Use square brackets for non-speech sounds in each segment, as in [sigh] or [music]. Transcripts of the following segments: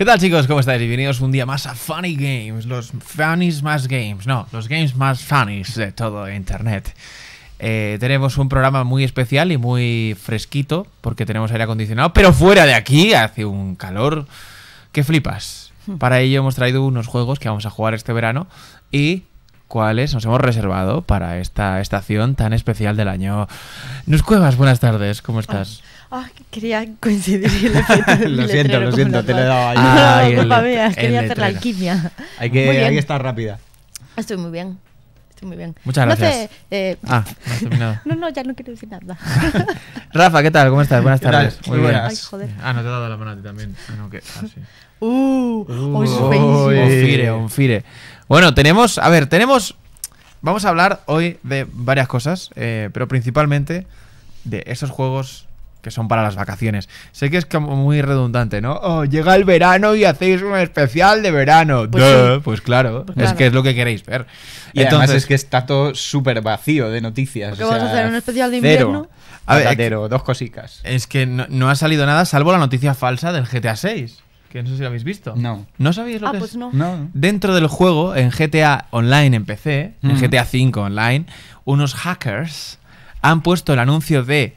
¿Qué tal chicos? ¿Cómo estáis? Bienvenidos un día más a Funny Games, los funnies más games, no, los games más funnies de todo internet. Eh, tenemos un programa muy especial y muy fresquito, porque tenemos aire acondicionado, pero fuera de aquí hace un calor que flipas. Hmm. Para ello hemos traído unos juegos que vamos a jugar este verano y cuáles nos hemos reservado para esta estación tan especial del año. Nos Cuevas, buenas tardes, ¿cómo estás? Ah, quería coincidir el efecto [laughs] Lo siento, lo siento, te lo he dado ahí. Ah, no, culpa mía, quería hacer la alquimia. Hay que, hay que estar rápida. Estoy muy bien Estoy muy bien. Muchas gracias. No, sé, eh, ah, no, has terminado. [laughs] no, no, ya no quiero decir nada. [laughs] Rafa, ¿qué tal? ¿Cómo estás? Buenas tardes. Muy buenas. Ay, joder. Ah, no te he dado la mano a ti también. Ah, no, que, ah, sí. Uh, uh oh, onfire, onfire. Bueno, tenemos, a ver, tenemos, vamos a hablar hoy de varias cosas, eh, pero principalmente de esos juegos que son para las vacaciones. Sé que es como muy redundante, ¿no? Oh, llega el verano y hacéis un especial de verano. Pues, pues claro, pues es que es lo que queréis ver. Y Entonces, además es que está todo súper vacío de noticias. ¿Qué vas a hacer un especial de invierno? A ver, dos cositas. Es que no, ha salido nada salvo la noticia falsa del GTA VI. Que no sé si lo habéis visto. No. ¿No sabéis lo ah, que pues es? No. no. Dentro del juego, en GTA Online en PC, en mm. GTA V Online, unos hackers han puesto el anuncio de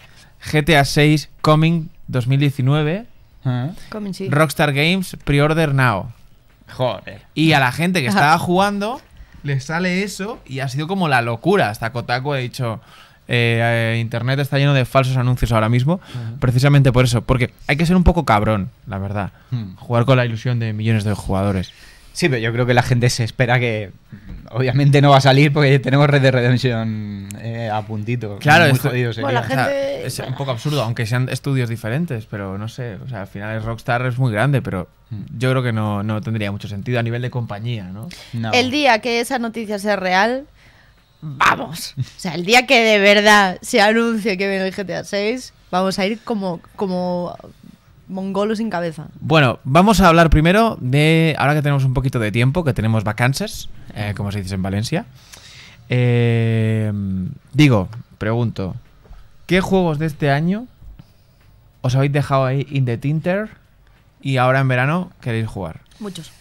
GTA 6 Coming 2019. Rockstar Games Pre-Order Now. Y a la gente que estaba jugando le sale eso y ha sido como la locura. Hasta Kotaku ha dicho, eh, eh, Internet está lleno de falsos anuncios ahora mismo. Precisamente por eso. Porque hay que ser un poco cabrón, la verdad. Hmm. Jugar con la ilusión de millones de jugadores. Sí, pero yo creo que la gente se espera que. Obviamente no va a salir porque tenemos Red de Redemption eh, a puntito. Claro, jodido eh. es un poco absurdo, aunque sean estudios diferentes, pero no sé. O sea, al final Rockstar es muy grande, pero mm. yo creo que no, tendría mucho sentido a nivel de compañía, ¿no? El día que esa noticia sea real, vamos. O sea, el día que de verdad se anuncie que viene el GTA VI, vamos a ir como. como mongolo sin cabeza. Bueno, vamos a hablar primero de, ahora que tenemos un poquito de tiempo, que tenemos vacances, eh, como se dice en Valencia. Eh, digo, pregunto, ¿qué juegos de este año os habéis dejado ahí in the tinter y ahora en verano queréis jugar? Muchos.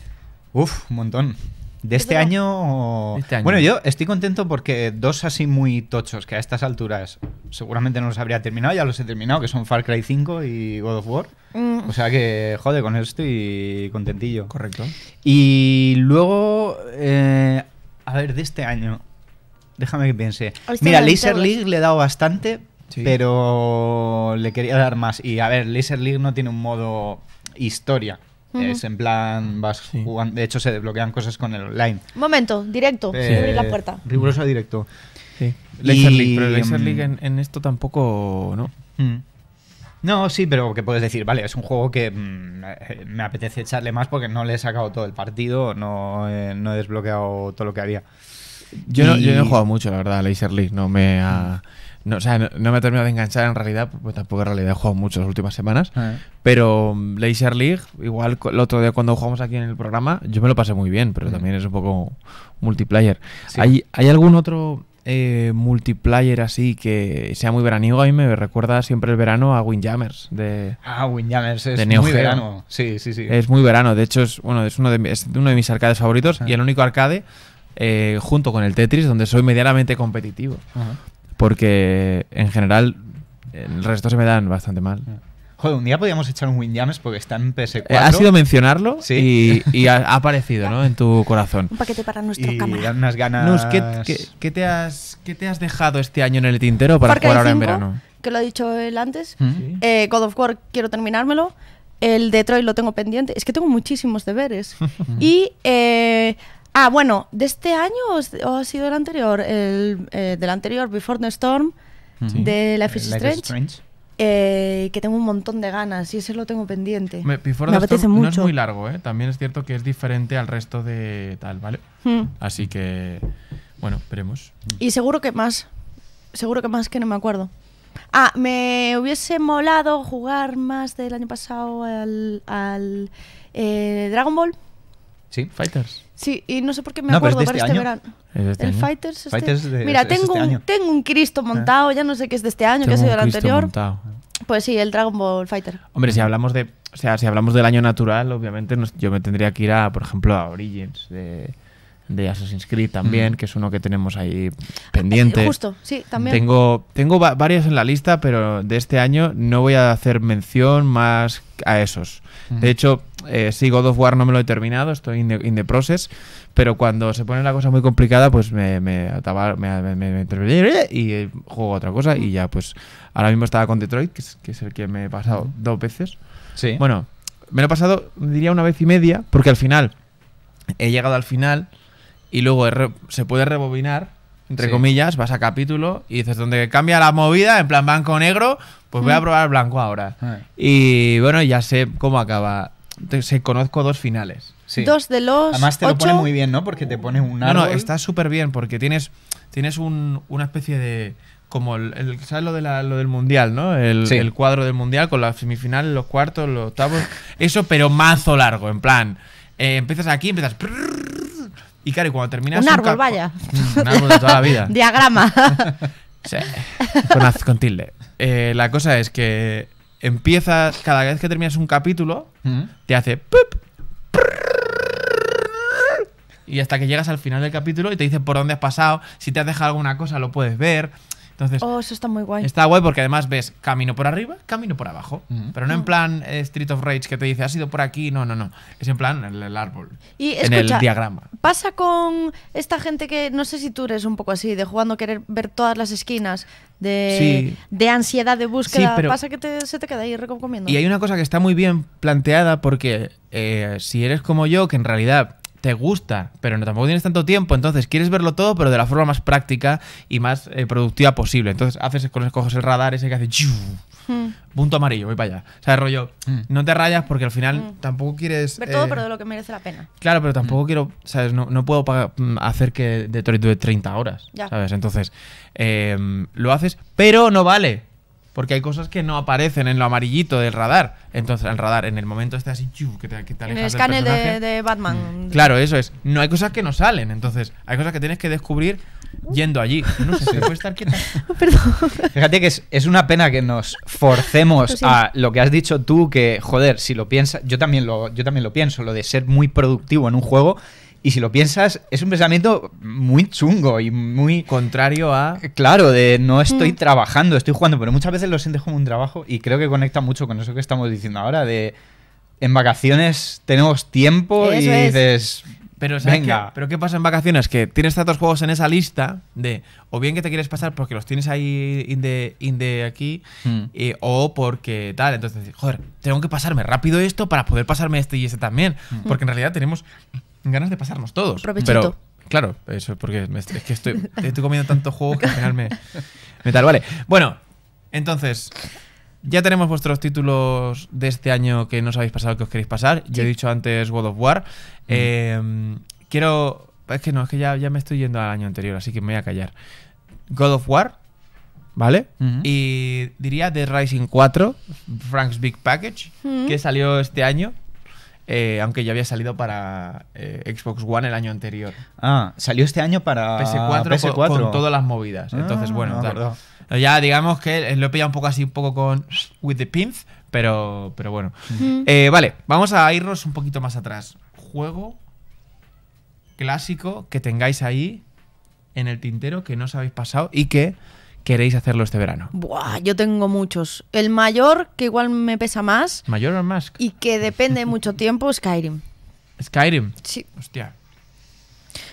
Uf, un montón. Este ¿De este año? Bueno, yo estoy contento porque dos así muy tochos que a estas alturas seguramente no los habría terminado, ya los he terminado, que son Far Cry 5 y God of War. Mm. O sea que, joder, con esto y contentillo. Correcto. Y luego, eh, a ver, de este año, déjame que piense. Mira, Laser League le he dado bastante, pero le quería dar más. Y a ver, Laser League no tiene un modo historia. Es en plan, vas jugando. De hecho, se desbloquean cosas con el online. Momento, directo, sin abrir la puerta. Riguroso directo. Sí. Laser League, pero Laser em, League en, esto tampoco, ¿no? Mm. No, sí, pero que puedes decir, vale, es un juego que mm, eh, me apetece echarle más porque no le he sacado todo el partido, no, eh, no he desbloqueado todo lo que había. Yo, no, yo no he jugado mucho, la verdad, Laser League, no me ha... No, o sea, no, me he terminado de enganchar en realidad, pues tampoco en realidad he jugado mucho las últimas semanas. Ah. Pero mm, laser League, igual el otro día cuando jugamos aquí en el programa, yo me lo pasé muy bien, pero también es un poco multiplayer. ¿Hay, algún otro eh, multiplayer así que sea muy veraniego, a mí me recuerda siempre el verano a Windjammers de Ah, Windjammers es muy verano. Sí, sí, sí. Es muy verano, de hecho es bueno, es uno de, uno de mis arcades favoritos ah. y el único arcade eh, junto con el Tetris donde soy medianamente competitivo. Ajá porque en general el resto se me dan bastante mal. Joder, un día podíamos echar un Windjammer porque está en PS4. Eh, ha sido mencionarlo y, ha, aparecido ¿no? en tu corazón. Un paquete para nuestro y unas ganas... Nus, ¿qué, te has, ¿qué, te has, dejado este año en el tintero para jugar ahora en verano? Que lo ha dicho él antes. Code ¿Mm? eh, God of War quiero terminármelo. El Detroit lo tengo pendiente. Es que tengo muchísimos deberes. [laughs] y... Eh, Ah, bueno, de este año o, ha sido el anterior, el eh, del anterior Before the Storm de la eh, is Strange. Eh, que tengo un montón de ganas y ese lo tengo pendiente. Me, Before the apetece Storm mucho. no es muy largo, ¿eh? también es cierto que es diferente al resto de tal, ¿vale? Hmm. Así que, bueno, veremos. Y seguro que más, seguro que más que no me acuerdo. Ah, me hubiese molado jugar más del año pasado al, Dragon Ball. Sí, Fighters. Sí, y no sé por qué me acuerdo, de este, verano. el Fighters. Este... Mira, tengo, un, tengo un Cristo ah. montado, ya no sé qué es de este año, qué ha sido el anterior. Montado. Pues sí, el Dragon Ball Fighter. Hombre, si hablamos de, o sea, si hablamos del año natural, obviamente yo me tendría que ir a, por ejemplo, a Origins de, de Assassin's Creed también, que es uno que tenemos ahí ah, eh, pendiente. Justo, sí, también. Tengo, tengo varias en la lista, pero de este año no voy a hacer mención más a esos. De hecho, sigo eh, sí, God of War no me lo he terminado, estoy in the, process, pero cuando se pone la cosa muy complicada, pues me, me, ataba, me, me eh, y eh, juego otra cosa y ya, pues ahora mismo estaba con Detroit, que es, el que me he pasado dos veces. Sí. Bueno, me lo he pasado, diría una vez y media, porque al final, he llegado al final y luego se puede rebobinar entre comillas, vas a capítulo y dices, donde cambia la movida, en plan banco negro, pues voy a mm. probar blanco ahora. Ah. Y bueno, ya sé cómo acaba se conozco dos finales. Dos de los. Además te lo pone muy bien, ¿no? Porque te pone un árbol. No, no, está súper bien porque tienes, tienes una especie de. Como el, ¿sabes lo, de la, lo del mundial, no? El, el cuadro del mundial con la semifinal, los cuartos, los octavos. Eso, pero mazo largo, en plan. Eh, empiezas aquí, empiezas. Y claro, y cuando terminas. Un árbol, vaya. Mm, un árbol de toda la vida. [laughs] Diagrama. [laughs] sí. Con, tilde. Eh, la cosa es que empiezas, cada vez que terminas un capítulo, mm. te hace... y hasta que llegas al final del capítulo y te dice por dónde has pasado, si te has dejado alguna cosa lo puedes ver. Entonces, oh, eso está muy guay. Está guay porque además ves camino por arriba, camino por abajo. Mm. Pero no en mm. plan eh, Street of Rage que te dice, has ido por aquí. No, no, no. Es en plan el, árbol. Y, en el diagrama. Pasa con esta gente que no sé si tú eres un poco así, de jugando querer ver todas las esquinas, de, de ansiedad, de búsqueda. pasa que se te queda ahí recomiendo. Y hay una cosa que está muy bien planteada porque eh, si eres como yo, que en realidad te gusta, pero no tampoco tienes tanto tiempo, entonces quieres verlo todo, pero de la forma más práctica y más eh, productiva posible. Entonces haces con coges el radar ese que hace hmm. punto amarillo, voy para allá. O sea, rollo, hmm. no te rayas porque al final hmm. tampoco quieres. Ver todo, eh, pero de lo que merece la pena. Claro, pero tampoco quiero, ¿sabes? No, puedo mm, hacer que de de 30 horas, ya. ¿sabes? Entonces, em, lo haces, pero no vale porque hay cosas que no aparecen en lo amarillito del radar. Entonces, el radar, en el momento está así, que te, que En el escáner De, Batman. Mm. Claro, eso es. No hay cosas que no salen. Entonces, hay cosas que tienes que descubrir yendo allí. No sé, se puede estar quieta. [laughs] Perdón. Fíjate que es, una pena que nos forcemos a lo que has dicho tú, que, joder, si lo piensas, yo también lo, yo también lo pienso, lo de ser muy productivo en un juego y si lo piensas, es un pensamiento muy chungo y muy... Contrario a... Eh, claro, de no mm. estoy trabajando, estoy jugando, pero muchas veces lo sientes como un trabajo y creo que conecta mucho con eso que estamos diciendo ahora, de en vacaciones tenemos tiempo y dices... Pero, Venga. Qué? pero ¿qué pasa en vacaciones? Que tienes tantos juegos en esa lista de o bien que te quieres pasar porque los tienes ahí in de, aquí hmm. o porque tal. Entonces, joder, tengo que pasarme rápido esto para poder pasarme este y este también. Hmm. Porque en realidad tenemos ganas de pasarnos todos. Pero, claro, eso porque es que estoy, estoy comiendo tanto juego que al final me, me tal. Vale. Bueno, entonces. Ya tenemos vuestros títulos de este año que no habéis pasado que os queréis pasar. Yo he dicho antes God of War. Em, quiero. Es que no, es que ya, ya me estoy yendo al año anterior, así que me voy a callar. God of War, ¿vale? Y diría The Rising 4, Frank's Big Package, que salió este año, eh, aunque ya había salido para eh, Xbox One el año anterior. Ah, salió este año para PS4, PS4. Con, todas las movidas. Ah, Entonces, bueno, ya digamos que eh, lo he pillado un poco así, un poco con with the pins, pero, pero bueno. vale, vamos a irnos un poquito más atrás. Juego clásico que tengáis ahí en el tintero que no os habéis pasado y que queréis hacerlo este verano? Buah, yo tengo muchos. El mayor, que igual me pesa más. ¿Mayor o más? Y que depende mucho tiempo, Skyrim. ¿Skyrim? Sí. Hostia.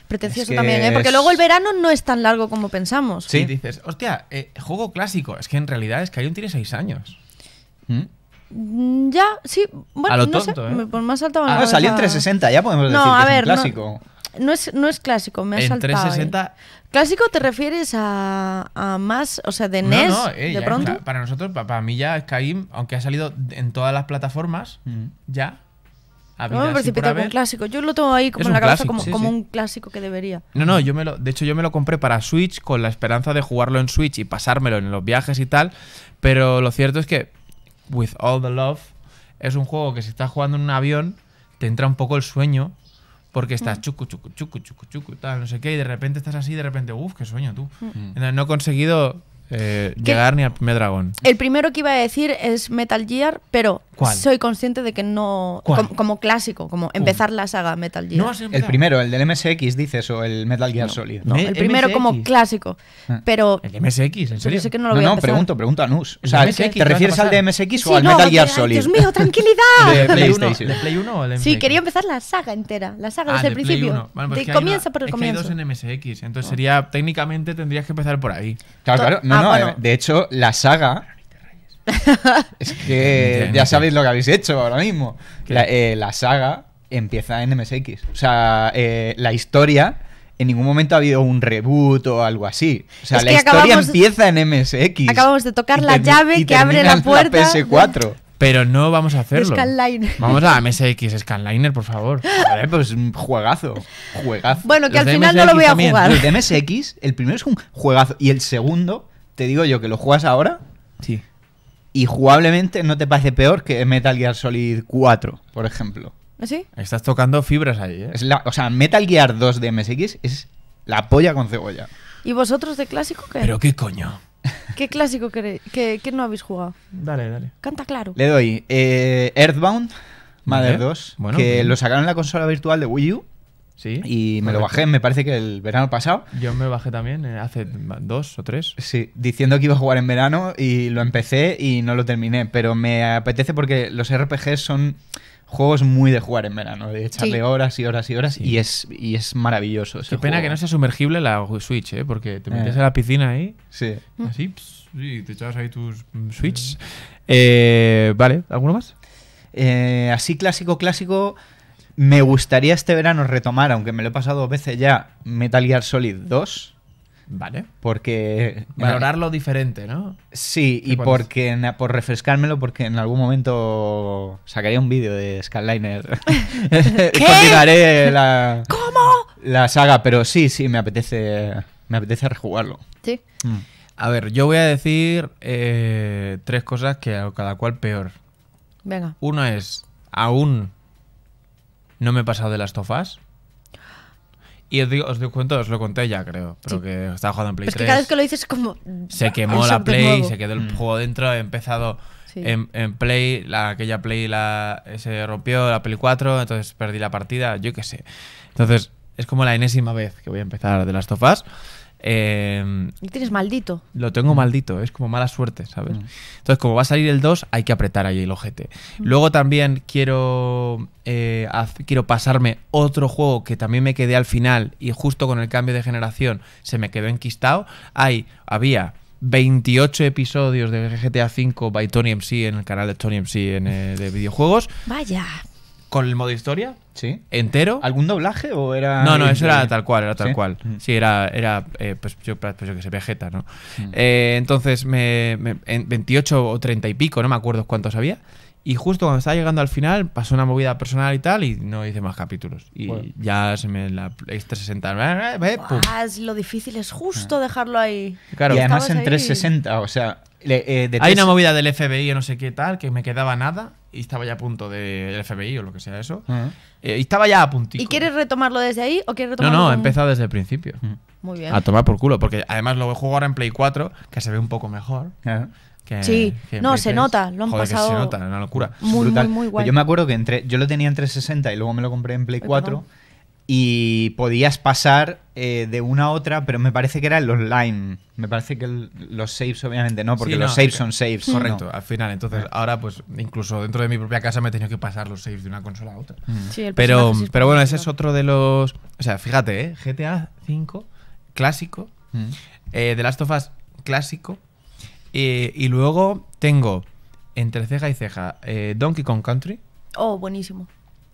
Pretencioso también, ¿eh? Porque luego el verano no es tan largo como pensamos. Sí, dices, hostia, eh, juego clásico. Es que en realidad Skyrim tiene seis años. ¿Mm? Ya, sí, bueno, a lo no tonto, sé, ¿eh? por más alta Ah, salió en 360, ya podemos decir que a ver, es un clásico no es, clásico, me ha en 360. ¿eh? ¿Clásico te refieres a, a, más, o sea, de NES? No, e no, eh, pronto. para nosotros, para, mí ya Skyrim, aunque ha salido en todas las plataformas, mm. ya. No me precipito con un clásico. Yo lo tengo ahí como la cabeza como, como un clásico que debería. No, no, yo me lo, de hecho yo me lo compré para Switch con la esperanza de jugarlo en Switch y pasármelo en los viajes y tal. Pero lo cierto es que With All the Love es un juego que si estás jugando en un avión te entra un poco el sueño porque estás mm. chucu, chucu, chucu, chucu, chucu, tal, no sé qué, y de repente estás así, de repente, uff, qué sueño tú. Mm. no he conseguido eh, llegar ni al primer dragón. El primero que iba a decir es Metal Gear, pero soy consciente de que no. Como, clásico, como uh. empezar la saga Metal Gear. el primero, el del MSX, dices, o el Metal Gear Solid. El primero como clásico. Ah. Pero. ¿El MSX? ¿En serio? No, no, lo pregunto, pregunto a Nus. O sea, ¿Te refieres al de MSX o al Metal Gear Solid? Dios mío, [laughs] tranquilidad. de, ¿De Play 1 o el MSX? Sí, quería empezar la saga entera, la saga ah, desde el principio. Pues comienza por el es comienzo. Que hay dos en MSX, entonces sería. Técnicamente tendrías que empezar por ahí. Claro, claro. Ah, eh, de hecho, la saga. [laughs] es que ya sabéis lo que habéis hecho ahora mismo. Eh, la, saga empieza en MSX. O sea, eh, la historia. En ningún momento ha habido un reboot o algo así. O sea, la historia empieza en MSX. Acabamos de tocar la llave que abre la puerta. PS4. Pero no vamos a hacerlo. Vamos a MSX Scanliner, por favor. A pues un juegazo. Juegazo. Bueno, que al final no lo voy a jugar. El de MSX, el primero es un juegazo. Y el segundo te digo yo que lo juegas ahora. Sí. Y jugablemente no te parece peor que Metal Gear Solid 4, por ejemplo. ¿Ah, ¿Sí? Estás tocando fibras ahí, ¿eh? Es la, o sea, Metal Gear 2 de MSX es la polla con cebolla. ¿Y vosotros de clásico qué? ¿Pero qué coño? [laughs] ¿Qué clásico queréis? ¿Qué, no habéis jugado? Dale, dale. Canta claro. Le doy eh, Earthbound, Mother 2, que lo sacaron en la consola virtual de Wii U y me lo bajé, me parece que el verano pasado. Yo me bajé también, eh, hace dos o tres. Sí, diciendo que iba a jugar en verano y lo empecé y no lo terminé. Pero me apetece porque los RPGs son juegos muy de jugar en verano, de echarle horas y horas y horas y, es, es maravilloso. Qué pena que no sea sumergible la Switch, ¿eh? porque te eh. metes a la piscina ahí. Sí. Así, y te echas ahí tus mm, Switch. Mm. Eh, vale, ¿alguno más? así clásico, clásico. Me gustaría este verano retomar, aunque me lo he pasado dos veces ya, Metal Gear Solid 2. Vale. Porque. Eh, Valorarlo diferente, ¿no? Sí, y porque. por refrescármelo, porque en algún momento sacaría un vídeo de Skyliner. [laughs] [laughs] Continuaré la. ¿Cómo? La saga, pero sí, sí, me apetece. Me apetece rejugarlo. Sí. Mm. A ver, yo voy a decir eh, tres cosas que cada cual peor. Venga. Una es, aún no me he pasado de las tofas. Y os, digo, os doy os lo conté ya, creo. Pero que estaba jugando en Play 3. que cada vez que lo dices, como. Se [laughs] quemó la Play, se quedó el mm. juego dentro. He empezado en, en, Play, la, aquella Play la, se rompió, la Play 4, entonces perdí la partida, yo qué sé. Entonces, es como la enésima vez que voy a empezar de las tofas. Em, y tienes maldito. Lo tengo maldito, es como mala suerte, ¿sabes? Mm. Entonces, como va a salir el 2, hay que apretar ahí el ojete. Mm. Luego también quiero, eh, quiero pasarme otro juego que también me quedé al final y justo con el cambio de generación se me quedó enquistado. Hay, había 28 episodios de GTA V by Tony MC en el canal de Tony MC eh, de videojuegos. Vaya con el modo historia. Sí. Entero. ¿Algún doblaje o era.? No, no, eso era tal cual, era tal cual. Mm. Sí, era, era eh, pues, pues, pues, yo, que sé, Vegeta, ¿no? Mm. Eh, entonces, me, en 28 o 30 y pico, no me acuerdo cuántos había. Y justo cuando estaba llegando al final, pasó una movida personal y tal, y no hice más capítulos. Y ya se me la extra eh, lo difícil es justo ah. dejarlo ahí. Claro. Y además en 360, o sea. Hay una movida del FBI o no sé qué tal, que me quedaba nada y estaba ya a punto del FBI o lo que sea eso. Ah. Eh, y estaba ya a puntito. ¿Y quieres retomarlo desde ahí o quieres retomarlo? No, no, he desde el principio. Mm. Muy bien. A tomar por culo, porque además lo juego ahora en Play 4, que se ve un poco mejor. Ah. sí, no, se nota, lo han pasado. se nota, una locura. Muy, Muy, pues Yo me acuerdo que entre, yo lo tenía en 360 y luego me lo compré en Play 4 y podías pasar eh, de una a otra, pero me parece que era el online. Me parece que los saves, obviamente, no, porque los saves son saves. Correcto, al final. Entonces, ahora, pues, incluso dentro de mi propia casa me he tenido que pasar los saves de una consola a otra. Mm. Sí, el pero, pero bueno, ese es otro de los. O sea, fíjate, ¿eh? GTA V, clásico. Mm. Eh, The Last of Us, clásico. Eh, y luego tengo entre ceja y ceja Donkey Kong Country. Oh, buenísimo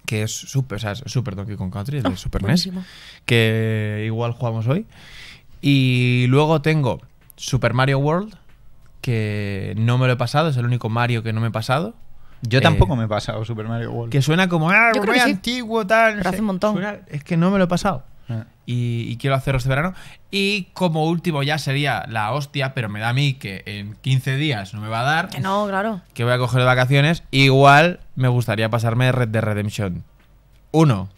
que es súper, o sea, super Donkey Kong Country, es ah, Super NES, que igual jugamos hoy. Y luego tengo Super Mario World, que no me lo he pasado, es el único Mario que no me he pasado. Yo eh, tampoco me he pasado Super Mario World. Que suena como, ah, muy antiguo, tal. hace un montón. es que no me lo he pasado y, quiero hacerlo este verano. Y como último ya sería la hostia, pero me da a mí que en 15 días no me va a dar. Que no, claro. Que voy a coger de vacaciones. Igual me gustaría pasarme Red de Redemption. Uno.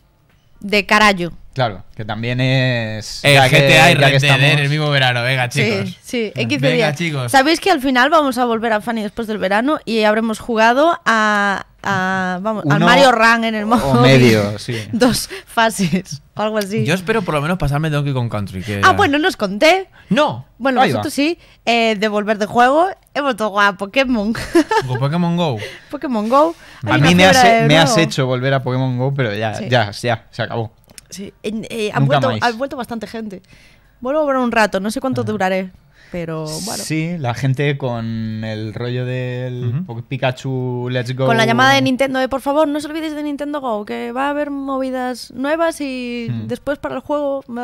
De carajo. Claro, que también es. Eh, el ya GTA que, y Red estamos... el mismo verano, venga chicos. Sí, sí, XD. chicos. Sabéis que al final vamos a volver a Fanny después del verano y habremos jugado a. vamos, al Mario Run en el modo. medio, [laughs] sí. Dos fases o algo así. Yo espero por lo menos pasarme Donkey Kong Country. Ah, bueno, no os conté. No. Bueno, Ahí sí, eh, de volver de juego, hemos tocado a Pokémon. Pokémon Go. Pokémon Go. [laughs] a mí me has, me has, hecho volver a Pokémon Go, pero ya, ya, ya, se acabó. Sí, eh, han, vuelto, bastante gente. Vuelvo por un rato, no sé cuánto ah. duraré. Pero bueno. Sí, la gente con el rollo del Pikachu Let's Go. Con la llamada de Nintendo de eh, por favor, no os olvidéis de Nintendo Go, que va a haber movidas nuevas y hmm. después para el juego. Hmm.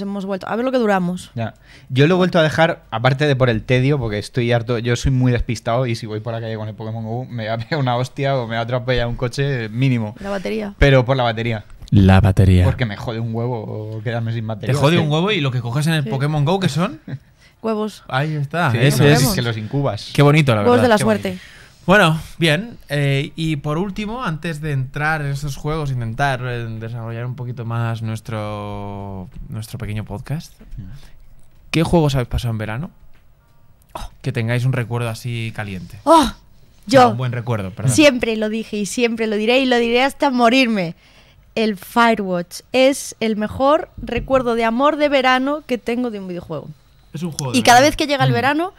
hemos vuelto. A ver lo que duramos. Ya. Yo lo he vuelto a dejar, aparte de por el tedio, porque estoy harto. Yo soy muy despistado y si voy por la calle con el Pokémon Go, me va a [laughs] pegar una hostia o me va a atropellar un coche mínimo. La batería. Pero por la batería. La batería. Porque me jode un huevo quedarme sin batería. Te jode un huevo y lo que coges en el Pokémon Go, que son? [laughs] Huevos. Ahí está. es. Que los incubas. Qué bonito, la verdad. Huevos de la suerte. Bueno, bien. Eh, y por último, antes de entrar en esos juegos, intentar eh, desarrollar un poquito más nuestro, nuestro pequeño podcast. Mm. ¿Qué juegos habéis pasado en verano? Oh, que tengáis un recuerdo así caliente. ¡Oh! Yo. un buen recuerdo, perdón. Siempre lo dije y siempre lo diré y lo diré hasta morirme el Firewatch. Es el mejor recuerdo de amor de verano que tengo de un videojuego. Es un juego. y cada vez que llega el mm. verano,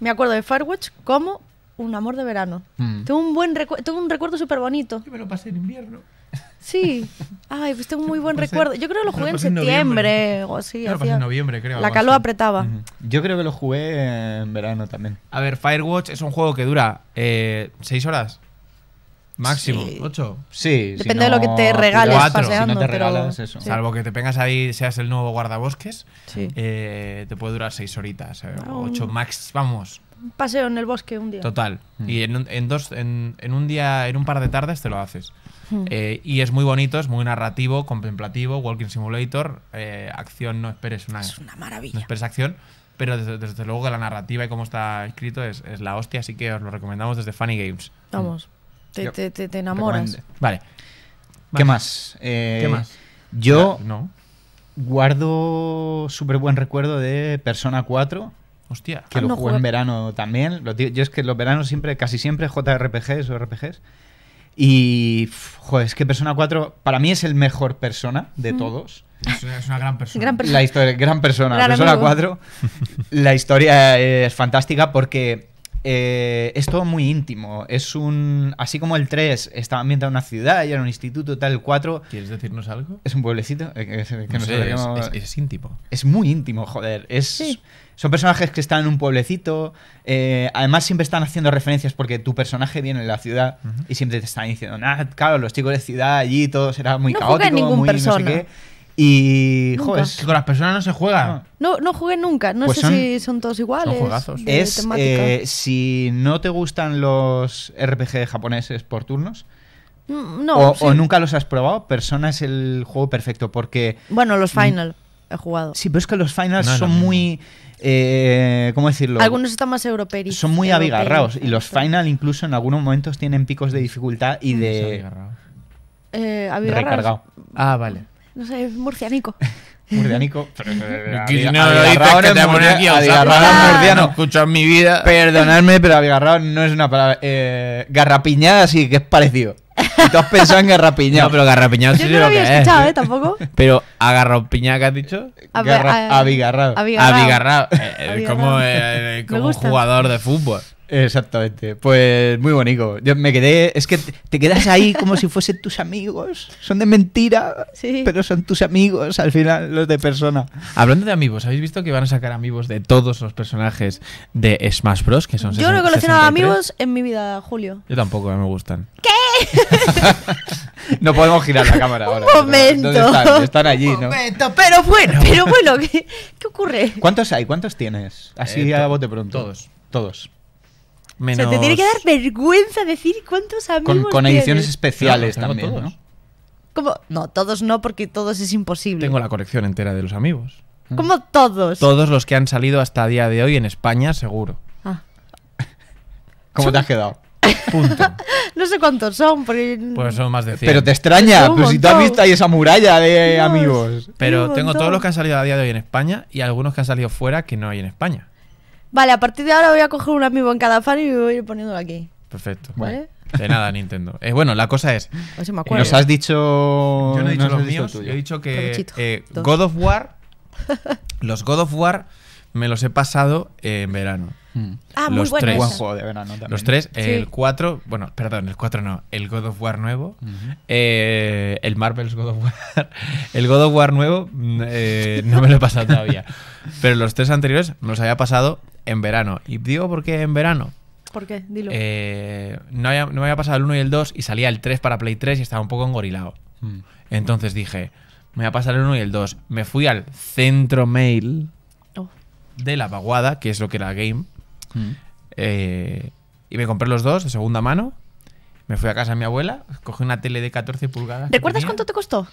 me acuerdo de Firewatch como un amor de verano. Mm. Tengo un buen tengo un recuerdo súper bonito. Yo me lo pasé en invierno. Sí. Ay, pues tengo un muy [laughs] buen recuerdo. Yo creo que lo jugué en septiembre o así. Yo lo pasé en noviembre, creo. La calor apretaba. Yo creo que lo jugué en verano también. A ver, Firewatch es un juego que dura eh, seis horas. Máximo, 8. Sí, depende de lo que te regales. paseando. no te regalas eso. Salvo que te pegas ahí, seas el nuevo guardabosques, sí. Eh, te puede durar seis horitas, 8 eh, ah. max, vamos. Un paseo en el bosque un día. Total. Mm. Y en, dos, en, un día, en un par de tardes te lo haces. Mm. Eh, y es muy bonito, es muy narrativo, contemplativo, Walking Simulator, acción, no esperes una. Es una maravilla. No esperes acción. Pero desde, luego que la narrativa y cómo está escrito es, la hostia, así que os lo recomendamos desde Funny Games. Vamos. Te, enamoras. Vale. ¿Qué más? Eh, ¿Qué más? Yo no. guardo súper buen recuerdo de Persona 4. Hostia. Que ah, lo jugué en verano también. Yo es que los veranos siempre, casi siempre JRPGs o RPGs. Y, joder, es que Persona 4 para mí es el mejor persona de mm. todos. Es una, gran, persona. La historia, gran persona. persona 4. La historia es fantástica porque eh, es todo muy íntimo. Es un. Así como el 3 está ambientado en una ciudad y en un instituto, tal, el 4. ¿Quieres decirnos algo? Es un pueblecito. Eh, es, íntimo. Es muy íntimo, joder. Es, Son personajes que están en un pueblecito. Eh, además, siempre están haciendo referencias porque tu personaje viene de la ciudad y siempre te están diciendo, nah claro, los chicos de ciudad allí, todo será muy caótico, muy y, con las personas no se juega. No, no jugué nunca. No pues sé si son todos iguales. Eh, es, eh, si no te gustan los RPG japoneses por turnos, mm, o, nunca los has probado, Persona es el juego perfecto porque... Bueno, los mm, Final he jugado. Sí, pero es que los Final son muy... Eh, ¿Cómo decirlo? Algunos están más europeos. Son muy abigarrados. Y los Final incluso en algunos momentos tienen picos de dificultad y mm, de... Eh, Recargado. Ah, vale. No sé, es murcianico. [laughs] murcianico. Eh, [laughs] eh, no lo que te aquí murciano. en mi vida. [laughs] Perdonadme, pero abigarrado no es una palabra. Eh, garrapiñada sí que es parecido. Y tú has en garrapiñado. No, pero garrapiñado sí Yo no lo, que había escuchado, es. ¿eh? Tampoco. Pero agarrapiñada, ¿qué has dicho? Garra abigarrado. Abigarrado. abigarrado. Eh, como jugador de fútbol. Exactamente. Pues muy bonito. Yo me quedé. Es que te quedas ahí como si fuesen tus amigos. Son de mentira, pero son tus amigos al final, los de persona. Hablando de amigos, ¿habéis visto que van a sacar amigos de todos los personajes de Smash Bros? Que son Yo no he amigos en mi vida, Julio. Yo tampoco, me gustan. ¿Qué? [laughs] no podemos girar la [laughs] cámara ahora. Un momento. están? Están allí, Un momento, pero bueno, pero bueno, ¿qué, ocurre? ¿Cuántos hay? ¿Cuántos tienes? Así eh, a bote pronto. Todos. Todos se te tiene que dar vergüenza decir cuántos amigos Con, ediciones especiales también, ¿no? No, todos no, porque todos es imposible. Tengo la colección entera de los amigos. Mm. ¿Cómo todos? Todos los que han salido hasta día de hoy en España, seguro. Ah. [laughs] ¿Cómo te has quedado? [laughs] Punto. no sé cuántos son, Pues Pero te extraña, pero pues si tú has visto ahí esa muralla de amigos. Pero tengo todos los que han salido a día de hoy en España y algunos que han salido fuera que no hay en España. Vale, a partir de ahora voy a coger un amigo en cada fan y me voy a ir poniéndolo aquí. Perfecto. De nada, Nintendo. Eh, bueno, la cosa es. Eh, nos has dicho. Yo no he dicho los míos. Yo he dicho que eh, God of War. [laughs] los God of War me los he pasado en verano. Mm. Ah, muy tres, buen juego de verano también. Los tres, el 4, bueno, perdón, el 4 no, el God of War nuevo, el Marvel's God of War, [laughs] el God of War nuevo mm, no me lo he pasado todavía, [laughs] pero los tres anteriores me los había pasado en verano. Y digo por qué en verano. ¿Por qué? Dilo. Eh, no, me había pasado el 1 y el 2 y salía el 3 para Play 3 y estaba un poco engorilado. Hmm. Entonces dije, me voy a pasar el 1 y el 2. Me fui al centro mail oh. de la vaguada, que es lo que era Game. Hmm. Eh, y me compré los dos de segunda mano. Me fui a casa de mi abuela, cogí una tele de 14 pulgadas. ¿Recuerdas cuánto te costó?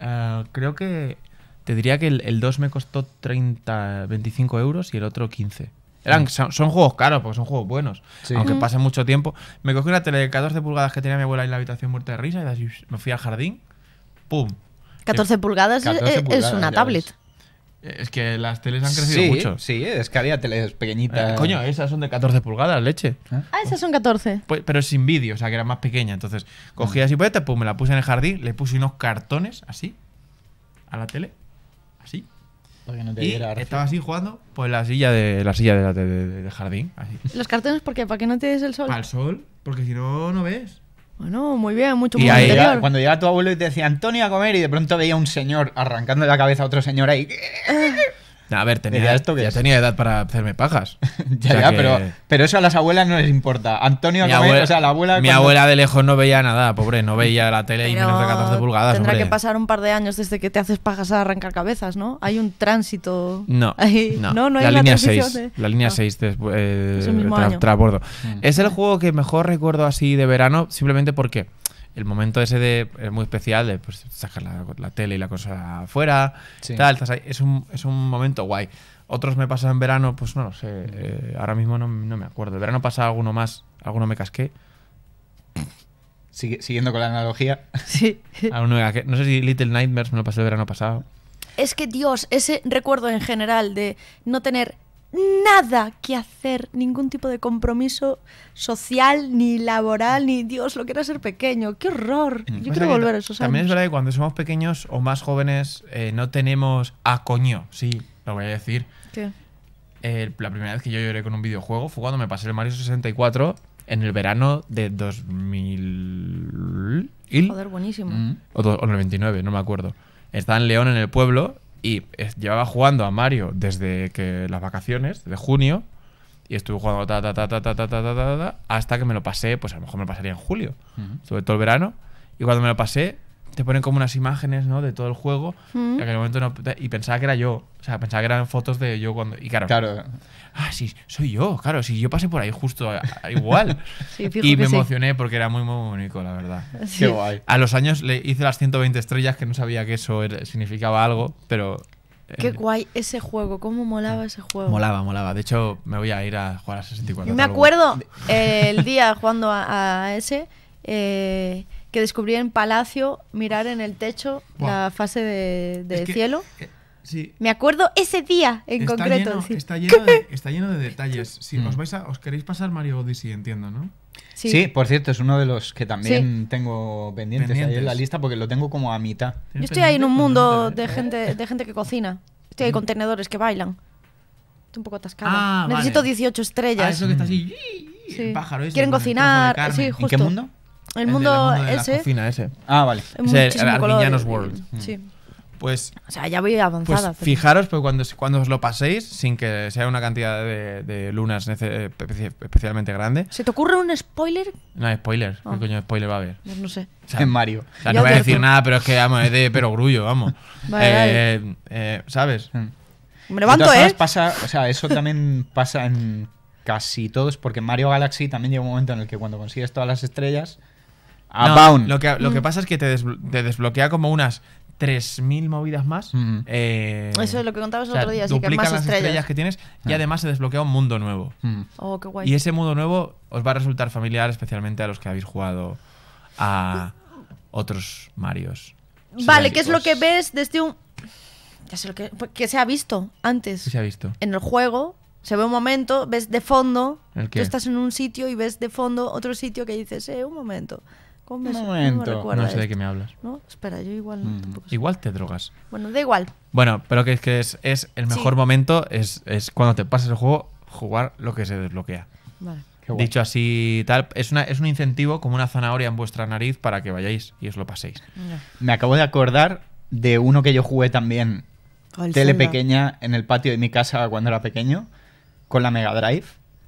Eh, creo que te diría que el, 2 me costó 30, 25 euros y el otro 15. Eran, son, juegos caros, porque son juegos buenos. Aunque pase mucho tiempo. Me cogí una tele de 14 pulgadas que tenía mi abuela en la habitación muerta de risa y me fui al jardín. ¡Pum! 14 pulgadas, es, una tablet. Es que las teles han crecido mucho. Sí, es que había teles pequeñitas. Eh, coño, esas son de 14 pulgadas, leche. ¿Eh? Ah, esas son 14. Pues, pero sin vídeo, o sea, que era más pequeña. Entonces, cogí ah. así, pues, me la puse en el jardín, le puse unos cartones así a la tele así. y estaba así jugando, pues la silla de la silla de, jardín. ¿Los cartones por qué? ¿Para que no te des el sol? al sol, porque si no, no ves. Bueno, muy bien, mucho y Cuando llegaba tu abuelo y te decía, Antonio, a comer, y de pronto veía un señor arrancando la cabeza a otro señor ahí a ver, tenía, esto ya tenía edad para hacerme pajas. [laughs] ya, ya, pero, pero eso a las abuelas no les importa. Antonio, mi abuela, o sea, la abuela. Mi abuela de lejos no veía nada, pobre, no veía la tele pero y menos de 14 pulgadas. Tendrá que pasar un par de años desde que te haces pajas a arrancar cabezas, ¿no? Hay un tránsito. No, no. no, no, hay la línea 6. La línea 6 no. Eh, es, mm. es el juego que mejor recuerdo así de verano, simplemente porque el momento ese de, es eh, muy especial de pues, sacar la, tele y la cosa afuera, tal, Es, un, momento guay. Otros me pasan en verano, pues no lo sé, mm. eh, ahora mismo no, me acuerdo. El verano pasado alguno más, alguno me casqué. siguiendo con la analogía. [laughs] Sí. [laughs] No sé si Little Nightmares me lo pasé el verano pasado. Es que Dios, ese recuerdo en general de no tener nada que hacer, ningún tipo de compromiso social, ni laboral, ni Dios, lo que ser pequeño. ¡Qué horror! Mm, yo pues quiero volver a esos años. También es verdad que cuando somos pequeños o más jóvenes eh, no tenemos a ah, coño, sí, lo voy a decir. la primera vez que yo lloré con un videojuego fue cuando me pasé el Mario 64 en el verano de 2000... Joder, buenísimo. Mm, o, 99, no me acuerdo. Estaba en León, en el pueblo, y llevaba jugando a Mario desde que las vacaciones, de junio. Y estuve jugando hasta que me lo pasé, pues a lo mejor me lo pasaría en julio. Sobre todo el verano. Y cuando me lo pasé, te ponen como unas imágenes, ¿no? De todo el juego. Mm. Y momento y pensaba que era yo. O sea, pensaba que eran fotos de yo cuando. Y claro. claro. Ah, sí, soy yo, claro. Si sí, yo pasé por ahí justo igual. [laughs] y me emocioné porque era muy, muy bonito, la verdad. Qué guay. A los años le hice las 120 estrellas, que no sabía que eso significaba algo, pero. Eh, Qué guay ese juego, cómo molaba ese juego. Molaba, molaba. De hecho, me voy a ir a jugar a 64. me acuerdo eh, el día jugando a, a ese. Eh, que descubrí en Palacio, mirar en el techo la fase del de, cielo. Eh, Me acuerdo ese día en concreto. está, lleno de, [laughs] está, lleno de, detalles. Si mm. os vais os queréis pasar Mario Odyssey, entiendo, ¿no? Sí. por cierto, es uno de los que también tengo pendientes, ahí en la lista porque lo tengo como a mitad. Yo estoy ahí en un mundo de ¿eh? gente, de gente que cocina. Estoy ahí con tenedores que bailan. Estoy un poco atascado. Ah, Necesito 18 estrellas. Ah, eso que está así. Quieren cocinar. ¿En qué mundo? El, mundo, ese. Ah, vale. Es el World. Sí. Mm. Pues, o sea, ya voy avanzada. Pues fijaros, pues cuando, cuando os lo paséis, sin que sea una cantidad de, lunas eh, especialmente grande. ¿Se te ocurre un spoiler? No, spoiler. ¿Qué ah. coño spoiler va a haber? Pues no, sé. en Mario. O sea, no voy a decir nada, pero es que vamos, es de perogrullo, vamos. [laughs] Vale, eh, eh, ¿Sabes? Mm. Me levanto, ¿eh? o sea, eso también pasa en casi todos, porque Mario Galaxy también llega un momento en el que cuando consigues todas las estrellas lo, que, lo que mm. pasa es que te, desbloquea como unas 3.000 movidas más. Mm-hmm. Eh, Eso es lo que contabas el otro día, así que las estrellas. que tienes y además se desbloquea un mundo nuevo. Mm-hmm. Oh, y ese mundo nuevo os va a resultar familiar especialmente a los que habéis jugado a otros Marios. Vale, ¿qué es lo que ves desde este un... Ya sé lo que, pues, se ha visto antes. se ha visto? En el juego se ve un momento, ves de fondo, tú estás en un sitio y ves de fondo otro sitio que dices, eh, un momento momento. No, sé de qué me hablas. No, espera, yo igual. Mm. igual te drogas. Bueno, da igual. Bueno, pero que es que es, el mejor momento, es, cuando te pasas el juego, jugar lo que se desbloquea. Vale. Dicho así, tal, es, una, es un incentivo como una zanahoria en vuestra nariz para que vayáis y os lo paséis. Me acabo de acordar de uno que yo jugué también, telepequeña tele pequeña, en el patio de mi casa cuando era pequeño, con la Mega Drive.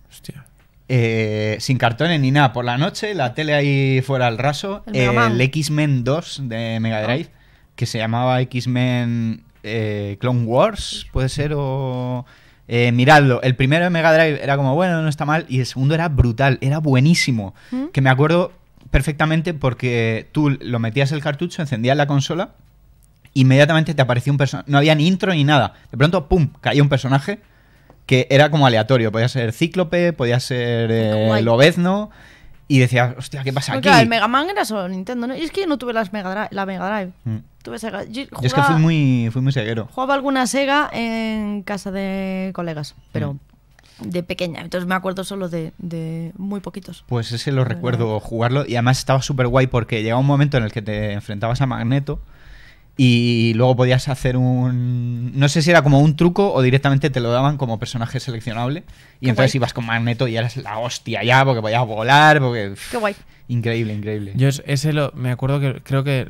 Hostia. Eh, sin cartones ni nada. Por la noche, la tele ahí fuera al raso. El, X-Men 2 de Mega ah. Drive, que se llamaba X-Men eh, Clone Wars, puede ser, o. Eh, miradlo, el primero de Mega Drive era como bueno, no está mal, y el segundo era brutal, era buenísimo. ¿Mm? Que me acuerdo perfectamente porque tú lo metías el cartucho, encendías la consola, inmediatamente te aparecía un personaje, no había ni intro ni nada. De pronto, pum, caía un personaje que era como aleatorio. Podía ser Cíclope, podía ser el eh, Lobezno. Y decía, hostia, ¿qué pasa aquí? el Mega Man era solo Nintendo, ¿no? Y es que yo no tuve las Mega la Mega Drive. Mm. Tuve Sega. es que fui muy, fui muy seguero. Jugaba alguna Sega en casa de colegas, pero mm. de pequeña. Entonces me acuerdo solo de, muy poquitos. Pues ese lo recuerdo jugarlo. Y además estaba súper guay porque llegaba un momento en el que te enfrentabas a Magneto y luego podías hacer un no sé si era como un truco o directamente te lo daban como personaje seleccionable y entonces ibas con Magneto y eras la hostia ya porque podías volar porque Qué guay. increíble increíble yo ese lo, me acuerdo que creo que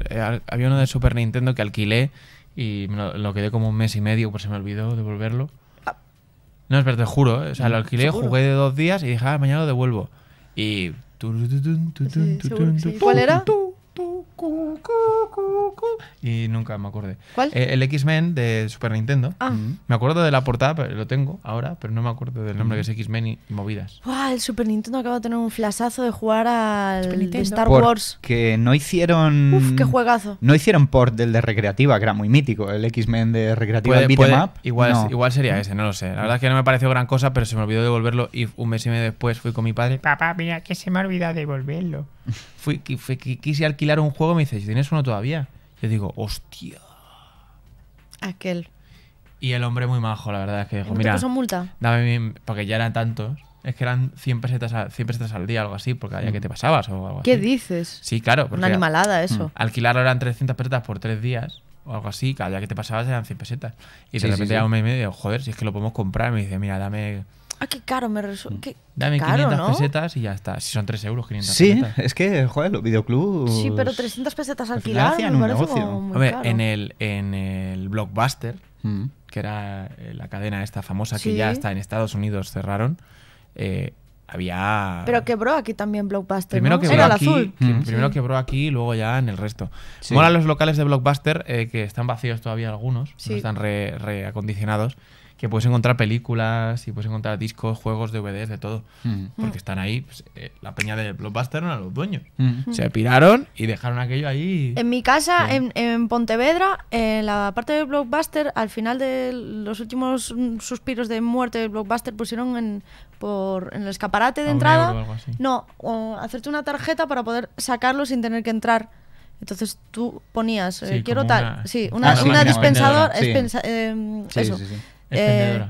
había uno de Super Nintendo que alquilé y lo, quedé como un mes y medio pues se me olvidó devolverlo no es verdad te juro o sea lo alquilé jugué de dos días y dije ah mañana lo devuelvo y ¿Cuál era? Y nunca me acordé. ¿Cuál? Eh, el X-Men de Super Nintendo. Ah. Mm. Me acuerdo de la portada, pero lo tengo ahora, pero no me acuerdo del nombre mm. que es X-Men y, movidas. el Super Nintendo acaba de tener un flasazo de jugar al Star Wars. Que no hicieron. Uf, qué juegazo. No hicieron port del de Recreativa, que era muy mítico. El X-Men de Recreativa Igual, igual sería ese, no lo sé. La verdad es que no me pareció gran cosa, pero se me olvidó devolverlo y un mes y medio después fui con mi padre. Papá, mira que se me ha olvidado devolverlo. Fui, que quise alquilar un juego y me dice, ¿tienes uno todavía? Yo digo, hostia. Aquel. Y el hombre muy majo, la verdad, es que dijo, mira, multa? dame porque ya eran tantos. Es que eran 100 pesetas, al día, algo así, porque día que te mm. pasabas o algo ¿Qué así. dices? Sí, claro. Una animalada mm. eso. Alquilar eran 300 pesetas por tres días o algo así, cada día que te pasabas eran 100 pesetas. Y se de repente a un y medio, joder, si es que lo podemos comprar, me dice, mira, dame Ah, qué caro me resulta. Mm. Dame caro, 500 pesetas y ya está. Si son 3 euros, 500 pesetas. Sí, es que, joder, los videoclubs. Sí, pero 300 pesetas pues final. me parece negocio. como muy En, el, en el Blockbuster, mm. que era eh, la cadena esta famosa que ya está en Estados Unidos cerraron, eh, había. Pero quebró aquí también Blockbuster. Primero ¿no? quebró aquí, mm. primero quebró aquí y luego ya en el resto. Mola los locales de Blockbuster eh, que están vacíos todavía algunos, sí. están reacondicionados que puedes encontrar películas y puedes encontrar discos, juegos, de DVDs, de todo. Mm. Porque están ahí, pues, eh, la peña del Blockbuster a los dueños. Mm. Mm. Se piraron y dejaron aquello ahí. En mi casa, en, Pontevedra, en la parte del Blockbuster, al final de los últimos suspiros de muerte del Blockbuster, pusieron en, por, en el escaparate de entrada. No, hacerte una tarjeta para poder sacarlo sin tener que entrar. Entonces tú ponías, eh, quiero tal, sí, ah, una, dispensadora, eh, eso.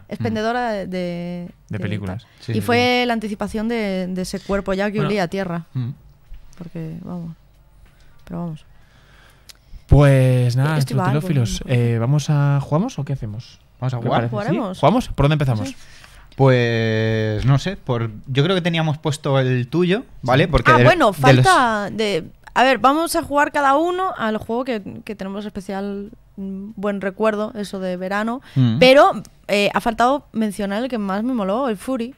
Expendedora. Eh, mm. de, de, películas. y fue la anticipación de, ese cuerpo ya que a tierra. Mm. Porque, vamos. Pero vamos. Pues nada, trotilófilos. Eh, ¿Vamos a. ¿Jugamos o qué hacemos? Vamos a jugar. ¿Jugaremos? ¿Jugamos? ¿Por dónde empezamos? Pues no sé, por yo creo que teníamos puesto el tuyo, ¿vale? Porque ah, bueno, falta de a ver, vamos a jugar cada uno al juego que, tenemos especial mm, buen recuerdo, eso de verano. Mm. Pero eh, ha faltado mencionar el que más me moló, el Fury.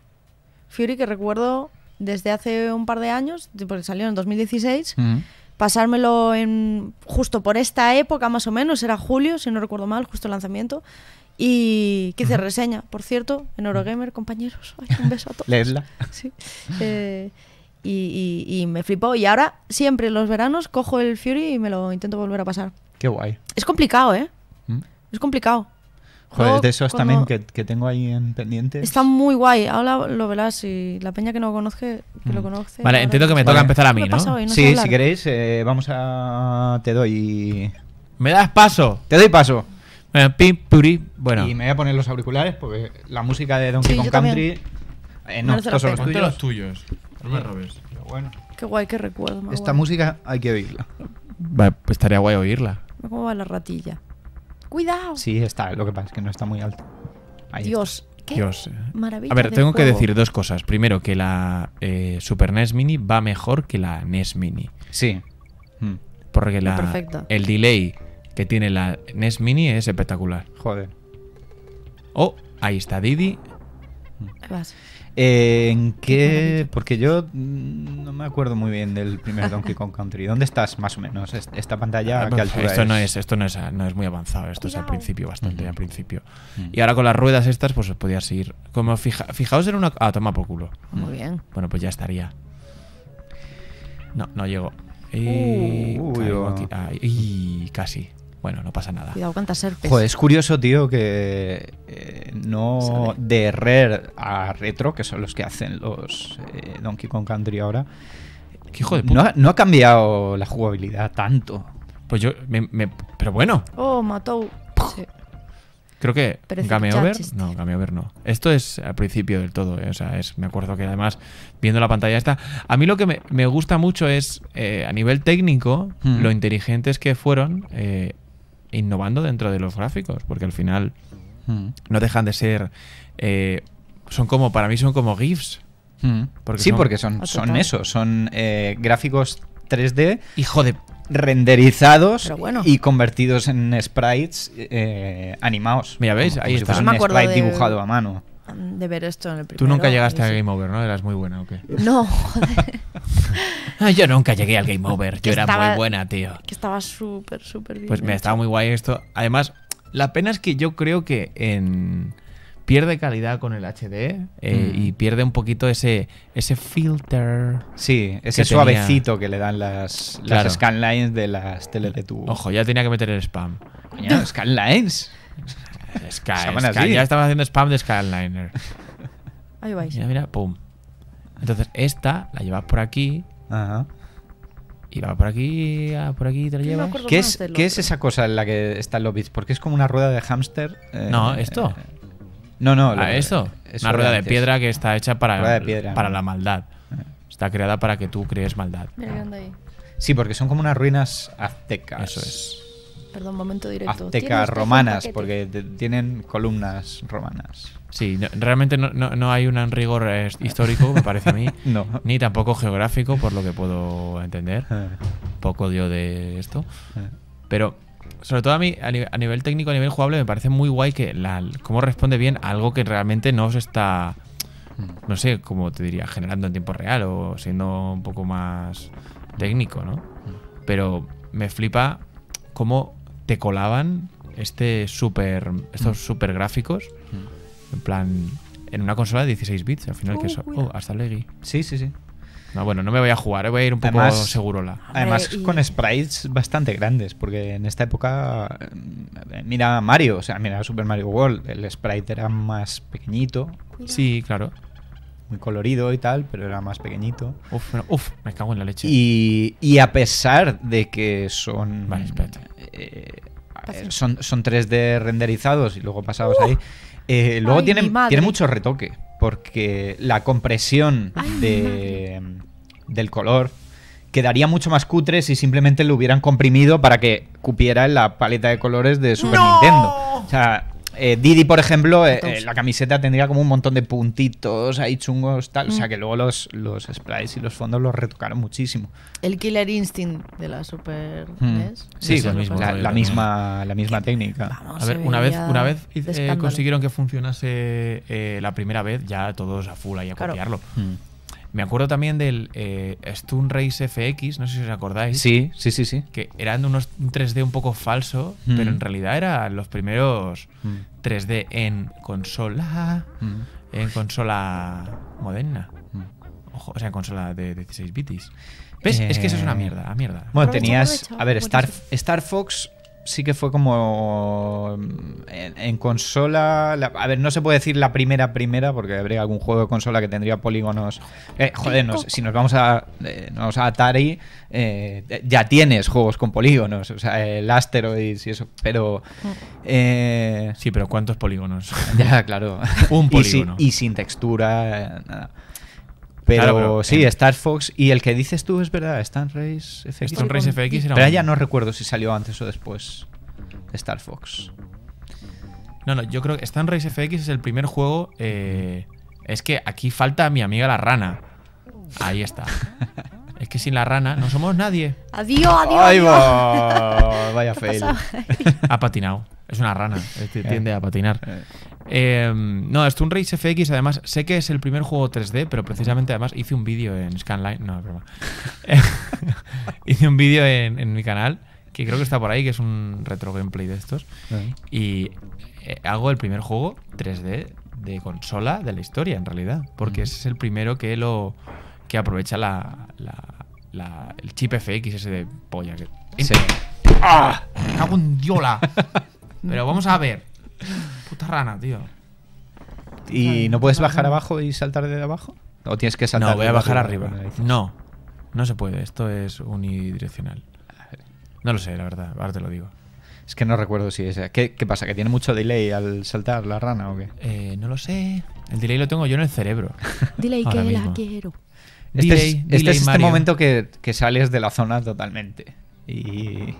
Fury que recuerdo desde hace un par de años, porque salió en 2016. Mm. Pasármelo en, justo por esta época, más o menos, era julio, si no recuerdo mal, justo el lanzamiento. Y quise reseña, por cierto, en Eurogamer, compañeros. un beso a todos. Leedla. Sí. Eh, y, me flipo Y ahora siempre los veranos cojo el Fury y me lo intento volver a pasar. Qué guay. Es complicado, ¿eh? ¿Mm? Es complicado. Joder, de esos también que, tengo ahí en pendientes. Está muy guay. Ahora lo verás y la peña que no conoce, que lo mm. conoce. Vale, entiendo que me toca empezar a mí, ¿no? sí, si queréis, eh, vamos a. Te doy. ¿Me das paso? Te doy paso. Bueno. Y me voy a poner los auriculares porque la música de Donkey Kong Country. Eh, no, estos son los tuyos. Qué guay, que recuerdo. Esta música hay que oírla. pues estaría guay oírla. ¿Cómo va la ratilla? ¡Cuidado! Sí, está. Lo que pasa es que no está muy alto. Dios, qué Dios. Maravilloso. A ver, tengo que decir dos cosas. Primero, que la eh, Super NES Mini va mejor que la NES Mini. Sí. Hmm. Porque el delay que tiene la NES Mini es espectacular. Joder. Oh, ahí está Didi. Vas. ¿En qué? Porque yo mm, no me acuerdo muy bien del primer Donkey Kong Country. ¿Dónde estás más o menos? Esta pantalla ah, esto no es esto no es, muy avanzado. Esto es al principio bastante al principio. Y ahora con las ruedas estas pues podías ir como fija, fijaos en una ah toma por culo. Muy bien. Bueno pues ya estaría. No no llegó. Y uh, oh. casi bueno, no pasa nada. Cuidado, cuántas serpes. es curioso, tío, que eh, no de Rare a Retro, que son los que hacen los eh, Donkey Kong Country ahora, No, ha, cambiado la jugabilidad tanto. Pues yo, pero bueno. Oh, mató. Creo que Game Over. No, Game Over no. Esto es al principio del todo. Eh, o sea, es, me acuerdo que además, viendo la pantalla esta. A mí lo que me, gusta mucho es, a nivel técnico, hmm. lo inteligentes que fueron innovando dentro de los gráficos, porque al final hmm. no dejan de ser... Eh, son como, para mí son como GIFs. Hmm. sí, porque son, son eso, son eh, gráficos 3D. Hijo de renderizados y convertidos en sprites eh, animados. Mira, ¿veis? Ahí un sprite dibujado a mano de ver esto en el Tú nunca llegaste al Game Over, ¿no? Eras muy buena, ¿o qué? No, [laughs] joder. Ah, yo nunca llegué al Game Over. Yo era muy buena, tío. Que estaba súper, súper bien. Pues me estaba muy guay esto. Además, la pena es que yo creo que en pierde calidad con el HD eh, y mm. pierde un poquito ese, ese filter. Sí, ese suavecito que le dan las, las scanlines de las teles de tu Ojo, ya tenía que meter el spam. Coño, [laughs] scanlines. Sky, ya estamos haciendo spam de Skyliner. Ahí vais. Mira, pum. Entonces, esta la llevas por aquí. Ajá. Y va por aquí, ah, por aquí te la llevas. ¿Qué, es, esa cosa en la que está los bits? Porque es como una rueda de hámster. Eh, no, esto. Eh, no, no. Ah, eso. Es una rueda de piedra que está hecha para, para la maldad. Eh. Está creada para que tú crees maldad. Sí, porque son como unas ruinas aztecas. Eso es. Perdón, momento directo. Aztecas, romanas, porque tienen columnas romanas. Sí, realmente no, hay un rigor eh, histórico, me parece a mí, [laughs] no. ni tampoco geográfico, por lo que puedo entender. Ah. Poco dio de esto. Ah. Pero sobre todo a mí, a nivel, técnico, a nivel jugable, me parece muy guay que la, cómo responde bien algo que realmente no se está, mm. no sé, como te diría, generando en tiempo real o siendo un poco más técnico, ¿no? Mm. Pero me flipa cómo te colaban este super, estos mm. super gráficos. Mm. En plan, en una consola de 16 bits, al final, que oh, eso oh, hasta Leggy. Sí, sí, sí. bueno, no me voy a jugar, eh, voy a ir un poco seguro. segurola. Además, con sprites bastante grandes, porque en esta época, eh, mira Mario, o sea, mira Super Mario World, el sprite era más pequeñito. Sí, claro. Muy colorido y tal, pero era más pequeñito. Uf, me cago en la leche. Y, y a pesar de que son. Vale, espérate. Eh, son, son 3D renderizados y luego pasados ahí. ¡Uh! Eh, luego tiene, mucho retoque, porque la compresión del color quedaría mucho más cutre si simplemente lo hubieran comprimido para que cupiera en la paleta de colores de Super Nintendo. O sea, eh, Didi, por ejemplo, eh, eh, la camiseta tendría como un montón de puntitos ahí chungos, tal. O sea mm. que luego los, los sprites y los fondos los retocaron muchísimo. El Killer Instinct de la Super mm. e Sí, la, misma, la misma técnica. a ver, una vez, una vez eh, consiguieron que funcionase la primera vez, ya todos a full ahí a copiarlo. Mm. Me acuerdo también del eh, Stun Race FX, no sé si os acordáis. Sí, sí, sí, sí. Que eran unos 3D un poco falso, pero mm. en realidad eran los primeros 3D mm. en consola. Mm. En consola moderna. o sea, en consola de 16 bits. ¿Ves? Es que eso es una eh, mierda, a mierda. Bueno, tenías. A ver, Star Fox sí que fue como en, consola. a ver, no se puede decir la primera primera, porque habría algún juego de consola que tendría polígonos. Eh, si nos vamos a, eh, Atari, eh, ya tienes juegos con polígonos, o sea, eh, el Asteroids y eso, pero. Mm. sí, pero ¿cuántos polígonos? Ya, claro. Un [laughs] polígono. y sin textura, nada. Pero, sí, Star Fox. Y el que dices tú es verdad, Star Race FX. Star Race FX era Pero ya no recuerdo si salió antes o después Star Fox. No, no, yo creo que Star Race FX es el primer juego. Eh, es que aquí falta mi amiga la rana. Ahí está. [laughs] es que sin la rana no somos nadie. Adiós, adiós. [laughs] Vaya fail. Ha patinado. Es una rana. Eh, tiende a patinar. Eh. Em, no, un Race FX, además, sé que es el primer juego 3D, pero precisamente además hice un vídeo en Scanline. No, es broma. [laughs] hice un vídeo en, mi canal, que creo que está por ahí, que es un retro gameplay de estos. Ah. Y eh, hago el primer juego 3D de consola de la historia, en realidad. Porque ese es el primero que lo. que aprovecha la, el chip FX ese de polla. Que... Sí. ¡Ah! ¡Cago en diola! [laughs] pero vamos a ver. Puta rana, tío. ¿Y no puedes bajar abajo y saltar de abajo? ¿O tienes que saltar? No, voy a bajar arriba. No, no se puede. Esto es unidireccional. No lo sé, la verdad. Ahora te lo digo. Es que no recuerdo si es. ¿Qué, pasa? ¿Que tiene mucho delay al saltar la rana o qué? Eh, no lo sé. El delay lo tengo yo en el cerebro. [laughs] delay que la quiero. Este es, el este, este momento que sales de la zona totalmente. Y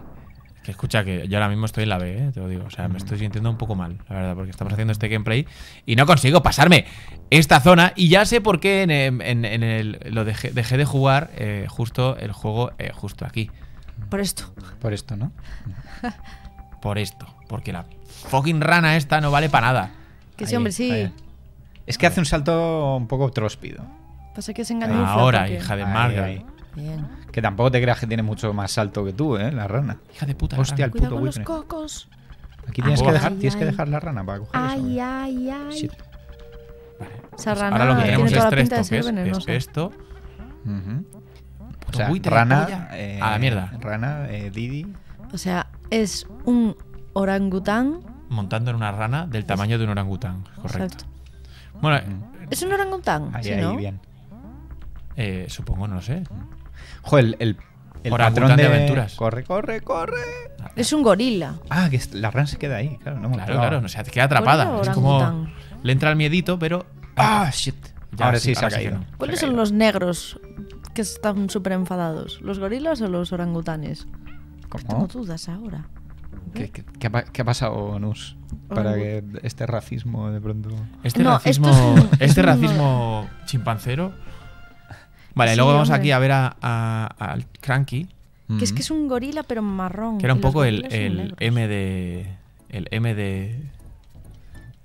escucha, que yo ahora mismo estoy en la B, ¿eh? te lo digo. O sea, me mm. estoy sintiendo un poco mal, la verdad, porque estamos haciendo este gameplay y no consigo pasarme esta zona. Y ya sé por qué en, em, lo dejé, de jugar eh, justo el juego, eh, justo aquí. Por esto. Por esto, ¿no? [laughs] por esto. Porque la fucking rana esta no vale para nada. Que sí, hombre, sí. Es que hace un salto un poco tróspido. Pasa que es ah, Ahora, hija de Marga. Que tampoco te creas que tiene mucho más alto que tú, ¿eh? La rana. Hija de puta. Hostia, el puto buitre. Los cocos. Aquí tienes, que dejar, tienes que dejar la rana para coger eso. ¿eh? Ay, ay, ay. Vale. Pues ahora lo que tenemos es tres toques. es, esto. O sea, rana. Eh, a la mierda. Rana, eh, Didi. O sea, es un orangután. Montando en una rana del tamaño de un orangután, correcto. Bueno, es un orangután. Ahí, ahí, bien. Eh, supongo, no sé. Joder, el, el, patrón de... aventuras. Corre, corre, corre. Ah. Es un gorila. Ah, que la ran se queda ahí, claro. No claro, claro, no, se queda atrapada. Es como... Le entra el miedito, pero... Ah, shit. ahora sí, se, ha caído. ¿Cuáles son los negros que están súper enfadados? ¿Los gorilas o los orangutanes? ¿Cómo? Tengo dudas ahora. ¿Qué, ha, pasado, Nus? Para que este racismo de pronto. Este racismo. este racismo chimpancero Vale, luego vamos aquí a ver al a, Cranky. Que es que es un gorila, pero marrón. Que era un poco el, M de. El M de.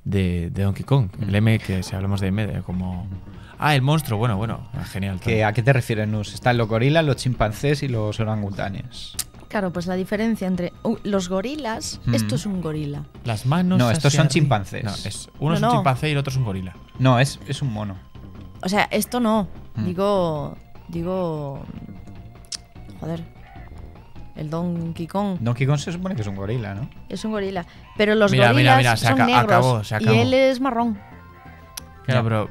De, Donkey Kong. El mm. M que si hablamos de M, de como. Ah, el monstruo, bueno, bueno, genial. ¿A qué te refieres, Nus? Están los gorilas, los chimpancés y los orangutanes. Claro, pues la diferencia entre uh, los gorilas, mm. esto es un gorila. Las manos. No, estos son chimpancés. es, uno es un chimpancé y el otro es un gorila. No, es, es un mono. O sea, esto no. Mm. Digo, digo, joder, el Donkey Kong. Donkey Kong se supone que es un gorila, ¿no? Es un gorila, pero los gorilas son negros y él es marrón. pero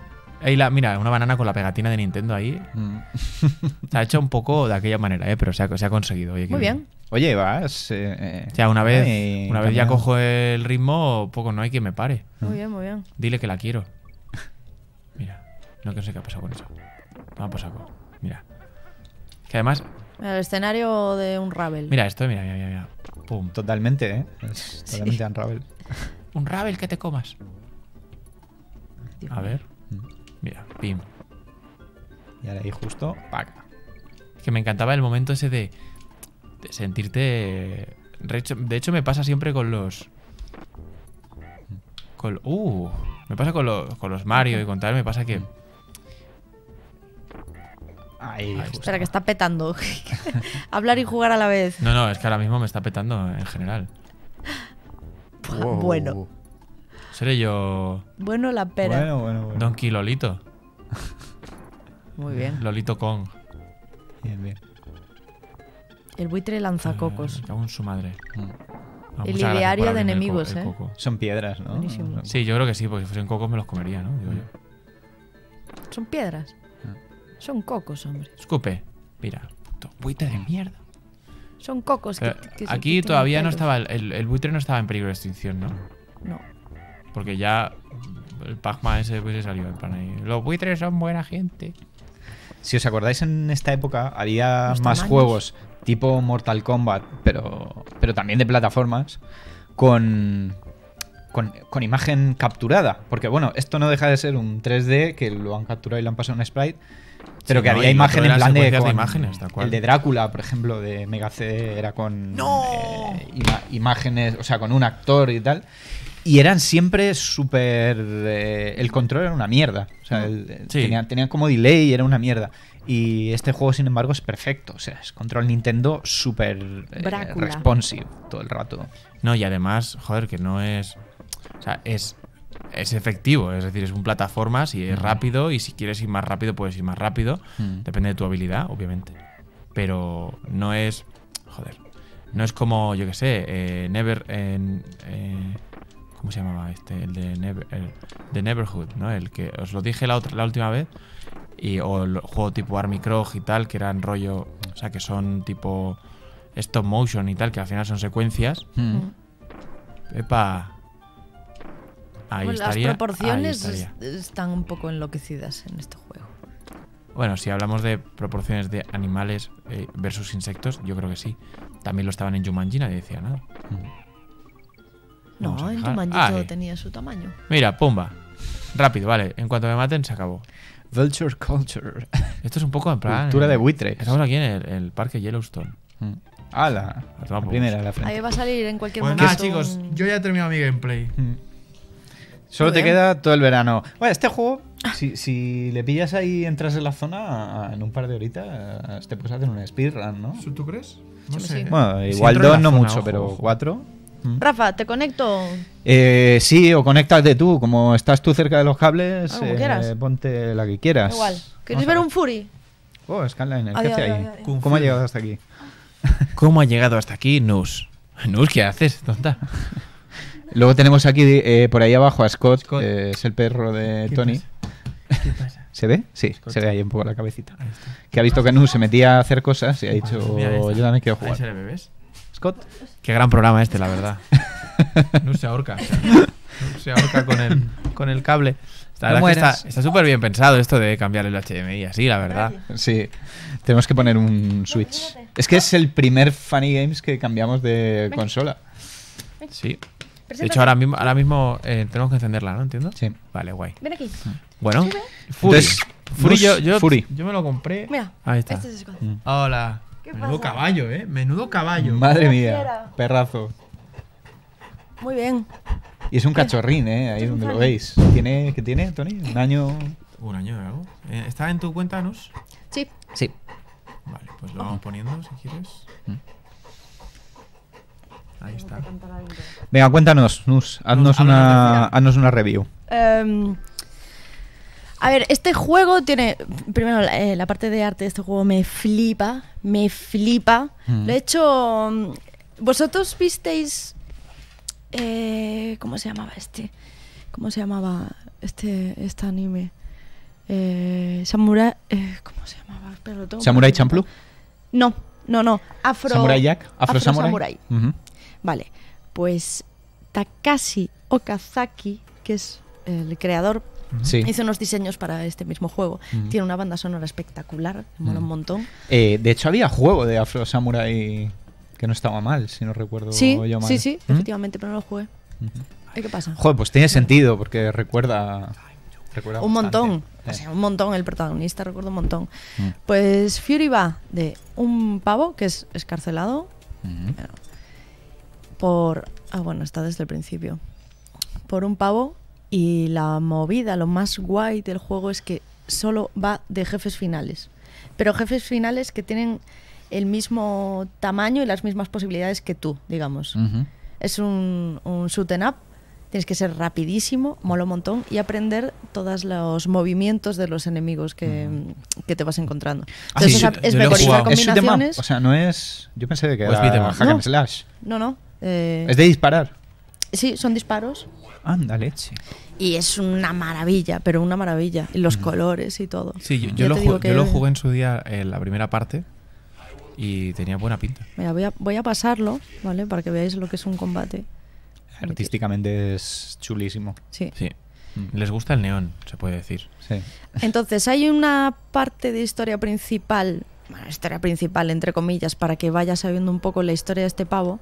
mira, una banana con la pegatina de Nintendo ahí. Mm. [laughs] se ha hecho un poco de aquella manera, ¿eh? pero se ha, conseguido. Muy bien. Oye, vas. ya eh, eh, una vez, una vez ya cojo el ritmo, poco no hay quien me pare. Muy bien, muy bien. Dile que la quiero. [laughs] Mira, no que sé qué ha pasado con eso. Vamos por saco. Mira. Que además. el escenario de un Ravel. Mira esto, mira, mira, mira. Pum. Totalmente, ¿eh? [laughs] totalmente un Ravel. un Ravel que te comas. A ver. Mm. Mira, pim. Y ahora ahí justo, ¡Paca! Es que me encantaba el momento ese de, sentirte. De hecho, me pasa siempre con los. Mm. Con, uh, me pasa con, con los Mario y con tal, me pasa que mm espera, que está petando. [laughs] Hablar y jugar a la vez. No, no, es que ahora mismo me está petando en general. Bueno. Seré yo. Bueno, la pera. Bueno, bueno, Donkey Lolito. Muy bien. Lolito Kong. Bien, bien. El buitre lanza eh, cocos en su madre. Mm. el ideario de enemigos, ¿eh? Son piedras, ¿no? Sí, yo creo que sí, porque si fuesen cocos me los comería, ¿no? Son piedras. Son cocos, hombre. Escupe. Mira, puto buitre de mierda. Son cocos. Que, aquí todavía no estaba... El, buitre no estaba en peligro de extinción, ¿no? No. Porque ya el Pagma ese pues, se salió plan ahí. Los buitres son buena gente. Si os acordáis, en esta época había más juegos tipo Mortal Kombat, pero, pero también de plataformas, con, con, con, imagen capturada. Porque bueno, esto no deja de ser un 3D que lo han capturado y lo han pasado en sprite pero que había imágenes en plan de, imágenes, El de Drácula, por ejemplo, de Mega C era con eh, imágenes, o sea, con un actor y tal. Y eran siempre súper. Eh, el control era una mierda. O sea, tenían, como delay y era una mierda. Y este juego, sin embargo, es perfecto. O sea, es control Nintendo súper eh, responsive todo el rato. No, y además, joder, que no es. O sea, es es efectivo, es decir, es un plataforma si es rápido y si quieres ir más rápido puedes ir más rápido, mm. depende de tu habilidad, obviamente. Pero no es, joder, no es como, yo qué sé, eh, Never... Eh, ¿Cómo se llamaba este? El de, Never, el Neverhood, ¿no? El que os lo dije la, otra, última vez. Y, o el juego tipo Army Croc y tal, que eran rollo... O sea, que son tipo stop motion y tal, que al final son secuencias. Mm. Mm. Epa, las proporciones están un poco enloquecidas en este juego. Bueno, si hablamos de proporciones de animales eh, versus insectos, yo creo que sí. También lo estaban en Jumanji, nadie decía nada. no, en Jumanji todo tenía su tamaño. Mira, pumba. Rápido, vale. En cuanto me maten, se acabó. Vulture Culture. Esto es un poco en plan. Cultura de eh, buitres. Estamos aquí en el, parque Yellowstone. Mm. Ala. La la frente. Ahí va a salir en cualquier momento. Nada, chicos, yo ya he terminado mi gameplay. Mm. Solo te queda todo el verano. Bueno, este juego, ah. si, si le pillas ahí, y entras en la zona, en un par de horitas, te puedes hacer un speedrun, ¿no? ¿Tú crees? No sé. Bueno, igual dos no mucho, pero cuatro. Mm. Mm. Rafa, ¿te conecto? Eh, sí, o conectas de tú. Como estás tú cerca de los cables, eh, ponte la que quieras. Igual. ¿Quieres ver un Fury? Oh, scanline ¿qué ahí? ¿Cómo ha llegado hasta aquí? ¿Cómo ha llegado hasta aquí, Nus? Nus, ¿qué haces, tonta? [laughs] Luego tenemos aquí, eh, por ahí abajo, a Scott, es el perro de Tony. [laughs] ¿Se ve? Sí, se ve ahí un poco la cabecita. Que ha visto que Nu se metía a hacer cosas y ha dicho, yo también quiero jugar. Ahí se Scott. Qué gran programa este, la verdad. [laughs] Nu se ahorca. se ahorca con el, cable. está súper bien pensado esto de cambiar el HDMI así, la verdad. Sí, tenemos que poner un switch. Es que es el primer Funny Games que cambiamos de consola. Sí. De hecho, ahora mismo, ahora mismo eh, tenemos que encenderla, ¿no? ¿Entiendo? Sí. Vale, guay. Ven aquí. Ah. Bueno, Fury. Fury, yo, me lo compré. Mira, ahí está. Este es mm. Hola. Menudo caballo, ¿eh? Menudo caballo. Madre mía. Perrazo. Muy bien. Y es un cachorrín, ¿eh? Ahí es donde lo veis. ¿Tiene, ¿Qué tiene, Tony? ¿Un año? Un año algo. Eh, ¿Está en tu cuenta, Anus? Sí. Sí. Vale, pues lo vamos poniendo si quieres. Mm. Ahí está. Venga, cuéntanos, Nus, haznos una, una review. Em, a ver, este juego tiene. Primero, eh, la parte de arte de este juego me flipa. Me flipa. De mm. Lo he hecho. Mm, Vosotros visteis. Eh, ¿Cómo se llamaba este? ¿Cómo se llamaba este, este anime? Eh, Samurai. Eh, ¿Cómo se llamaba? Pero ¿Samurai Champloo? No, no, no. Afro. ¿Samurai Jack? Afro, Samurai. Vale, pues Takashi Okazaki, que es eh, el creador, hizo unos diseños para este mismo juego. Tiene una banda sonora espectacular, mola un montón. Eh, de hecho, había juego de Afro Samurai que no estaba mal, si no recuerdo sí, yo mal. Sí, sí, ¿Mm? efectivamente, pero no lo jugué. qué pasa? Joder, pues tiene sentido, porque recuerda. un montón, eh. un montón el protagonista, recuerdo un montón. Mm. Pues Fury va de un pavo que es escarcelado por... Ah, bueno, está desde el principio. Por un pavo y la movida, lo más guay del juego es que solo va de jefes finales. Pero jefes finales que tienen el mismo tamaño y las mismas posibilidades que tú, digamos. Es un, un shoot and em up. Tienes que ser rapidísimo, mola un montón y aprender todos los movimientos de los enemigos que, te vas encontrando. Ah, Entonces, es, mejor combinaciones. Em o sea, no es. Yo pensé que slash. No, no. Eh, ¿Es de disparar? Sí, son disparos. Anda, leche. Y es una maravilla, pero una maravilla. Y los mm. colores y todo. Sí, yo, lo, lo, jugué en su día en eh, la primera parte y tenía buena pinta. voy a, voy a pasarlo, ¿vale? Para que veáis lo que es un combate. Artísticamente es chulísimo. Sí. sí. Les gusta el neón, se puede decir. Sí. Entonces, hay una parte de historia principal, bueno, historia principal entre comillas, para que vayas sabiendo un poco la historia de este pavo,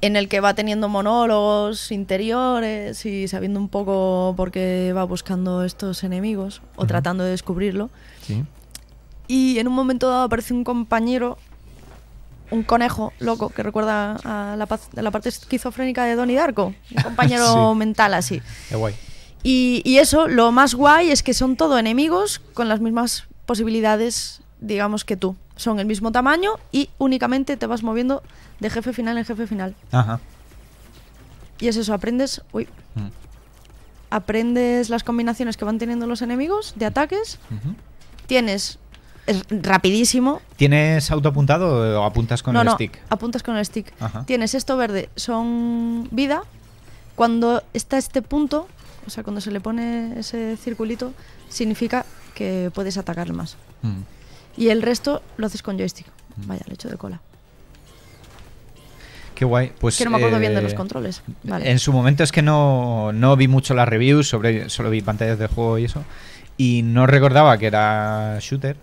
en el que va teniendo monólogos interiores y sabiendo un poco por qué va buscando estos enemigos o tratando de descubrirlo. Y en un momento dado aparece un compañero, un conejo loco que recuerda a la, parte esquizofrénica de Donnie Darko. Un compañero [laughs] mental así. guay. Y, y eso, lo más guay es que son todo enemigos con las mismas posibilidades, digamos, que tú son el mismo tamaño y únicamente te vas moviendo de jefe final en jefe final. Ajá. Y es eso, aprendes. Uy. Mm. Aprendes las combinaciones que van teniendo los enemigos de ataques. Tienes. Es rapidísimo. ¿Tienes auto apuntado o apuntas con el stick? Apuntas con el stick. Tienes esto verde, son vida. Cuando está este punto, o sea, cuando se le pone ese circulito, significa que puedes atacar más. Mm. Y el resto lo haces con joystick. Mm. Vaya, le echo de cola. Qué guay. Pues, que no me acuerdo bien de los eh, controles. En su momento es que no, vi mucho las reviews, sobre, solo vi pantallas de juego y eso. Y no recordaba que era shooter.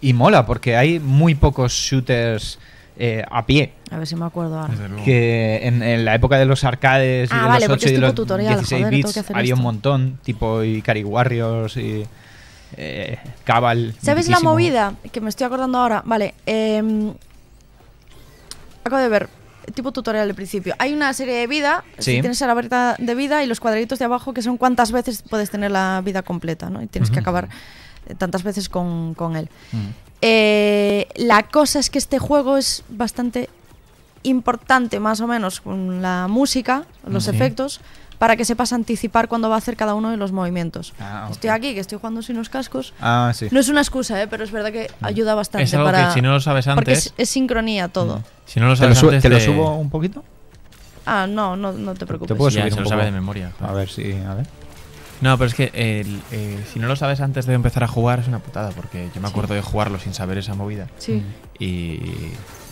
Y mola, porque hay muy pocos shooters eh, a pie. A ver si me acuerdo ahora. Que en, la época de los arcades ah, y de vale, los 8 y los tutorial, 16 había un montón, tipo Ikari Warriors y eh, Cabal. ¿Sabes la movida? Que me estoy acordando ahora. Vale. Em, acabo de ver. Tipo tutorial de principio. Hay una serie de vida. Si tienes la barra de vida y los cuadraditos de abajo que son cuántas veces puedes tener la vida completa, ¿no? Y tienes que acabar eh, tantas veces con, él. Mm. Eh, la cosa es que este juego es bastante importante, más o menos, con la música, los efectos para que sepas anticipar cuándo va a hacer cada uno de los movimientos. Ah, estoy aquí, que estoy jugando sin los cascos. Ah, sí. No es una excusa, ¿eh? pero es verdad que mm. ayuda bastante. Es que si no lo sabes antes. Porque es, sincronía todo. Mm. Si no lo sabes ¿Te lo, antes ¿te subo un poquito? Ah, no, no, no te preocupes. Te puedo subir ya, se lo sabe de memoria. A ver si. a ver. No, pero es que si no lo sabes antes de empezar a jugar es una putada, porque yo me acuerdo de jugarlo sin saber esa movida. Sí. Y,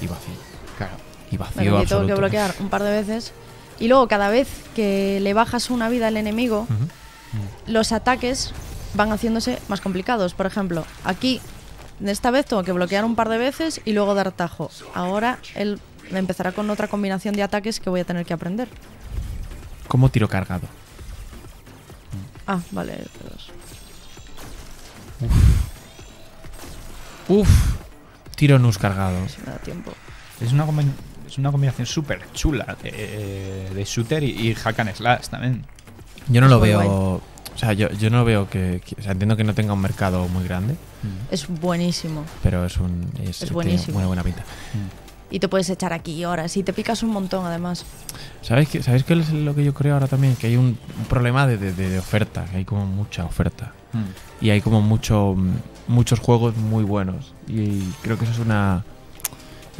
vacío. Claro. Y vacío. y tengo que bloquear un par de veces y luego cada vez que le bajas una vida al enemigo, mm. los ataques van haciéndose más complicados. Por ejemplo, aquí, esta vez tengo que bloquear un par de veces y luego dar tajo. Ahora él empezará con otra combinación de ataques que voy a tener que aprender. Como tiro cargado. Ah, vale. Uf. Uf. Tiro nus cargado. me da tiempo. Es una combinación es una combinación súper chula eh, eh, de, shooter y, hack and slash también. Yo no lo veo. O sea, yo, yo no veo que, o sea, entiendo que no tenga un mercado muy grande. Mm. Es buenísimo. Pero es un. Es, buena pinta. Y te puedes echar aquí horas y te picas un montón además. ¿Sabéis qué, es lo que yo creo ahora también? Que hay un, problema de, oferta, que hay como mucha oferta. Mm. Y hay como mucho, muchos juegos muy buenos. Y creo que eso es una,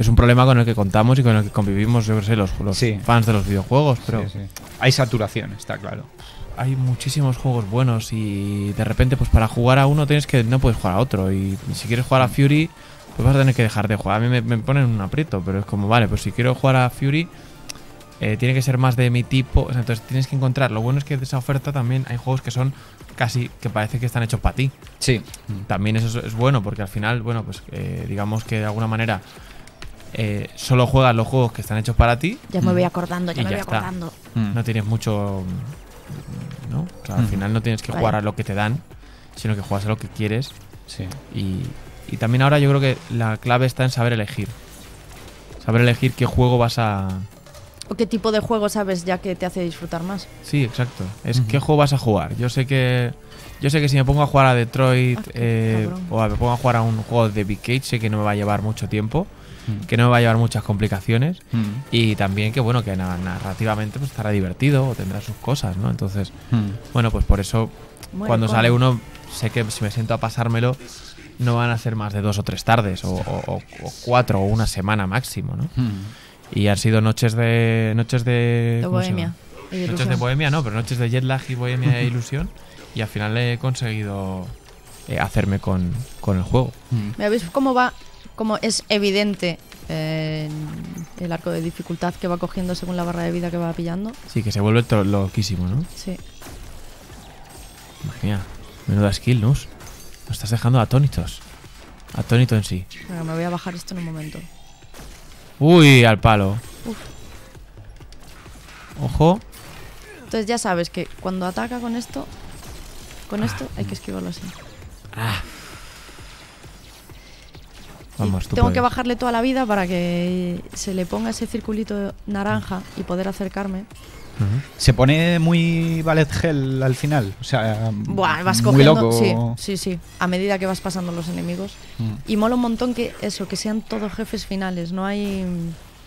es un problema con el que contamos y con el que convivimos, yo sé, los, fans de los videojuegos. Pero hay saturación, está claro. Hay muchísimos juegos buenos y de repente, pues para jugar a uno tienes que no puedes jugar a otro y si quieres jugar a Fury, pues vas a tener que dejar de jugar. A mí me, ponen un aprieto, pero es como vale, pues si quiero jugar a Fury. Eh, tiene que ser más de mi tipo, entonces tienes que encontrar. Lo bueno es que de esa oferta también hay juegos que son casi que parece que están hechos para ti. Sí. También eso es, bueno porque al final, bueno, pues eh, digamos que de alguna manera eh, solo juegas los juegos que están hechos para ti. Ya me voy mm. acordando, ya me voy acordando. Mm. Mm. No tienes mucho. ¿no? al final no tienes que jugar a lo que te dan, sino que juegas a lo que quieres. Sí. Y, también ahora yo creo que la clave está en saber elegir. Saber elegir qué juego vas a. O qué tipo de juego sabes ya que te hace disfrutar más. Sí, exacto. Es qué juego vas a jugar. Yo sé que. Yo sé que si me pongo a jugar a Detroit ah, eh, o me pongo a jugar a un juego de Big Cage, sé que no me va a llevar mucho tiempo. Mm. que no me va a llevar muchas complicaciones mm. y también que, bueno, que narrativamente pues, estará divertido o tendrá sus cosas, ¿no? Entonces, mm. bueno, pues por eso cuando pues sale uno, sé que si me siento a pasármelo, no van a ser más de dos o tres tardes o, cuatro o una semana máximo, ¿no? Y han sido noches de... Noches de... bohemia. noches de bohemia, no, pero noches de jet lag y bohemia e [laughs] ilusión. Y al final he conseguido eh, hacerme con, con, el juego. ¿Me veis cómo va como es evidente eh, el arco de dificultad que va cogiendo según la barra de vida que va pillando. Sí, que se vuelve loquísimo, ¿no? Sí. Madre menuda skill, ¿no? Nos estás dejando atónitos. Atónito en sí. me voy a bajar esto en un momento. Uy, al palo. Ojo. Entonces ya sabes que cuando ataca con esto, con esto ah. hay que esquivarlo así. Ah tengo que bajarle toda la vida para que se le ponga ese circulito naranja y poder acercarme. Se pone muy ballet gel al final. O sea, vas muy cogiendo. Loco. Sí, sí, A medida que vas pasando los enemigos. Mm. Y mola un montón que eso, que sean todos jefes finales. No hay.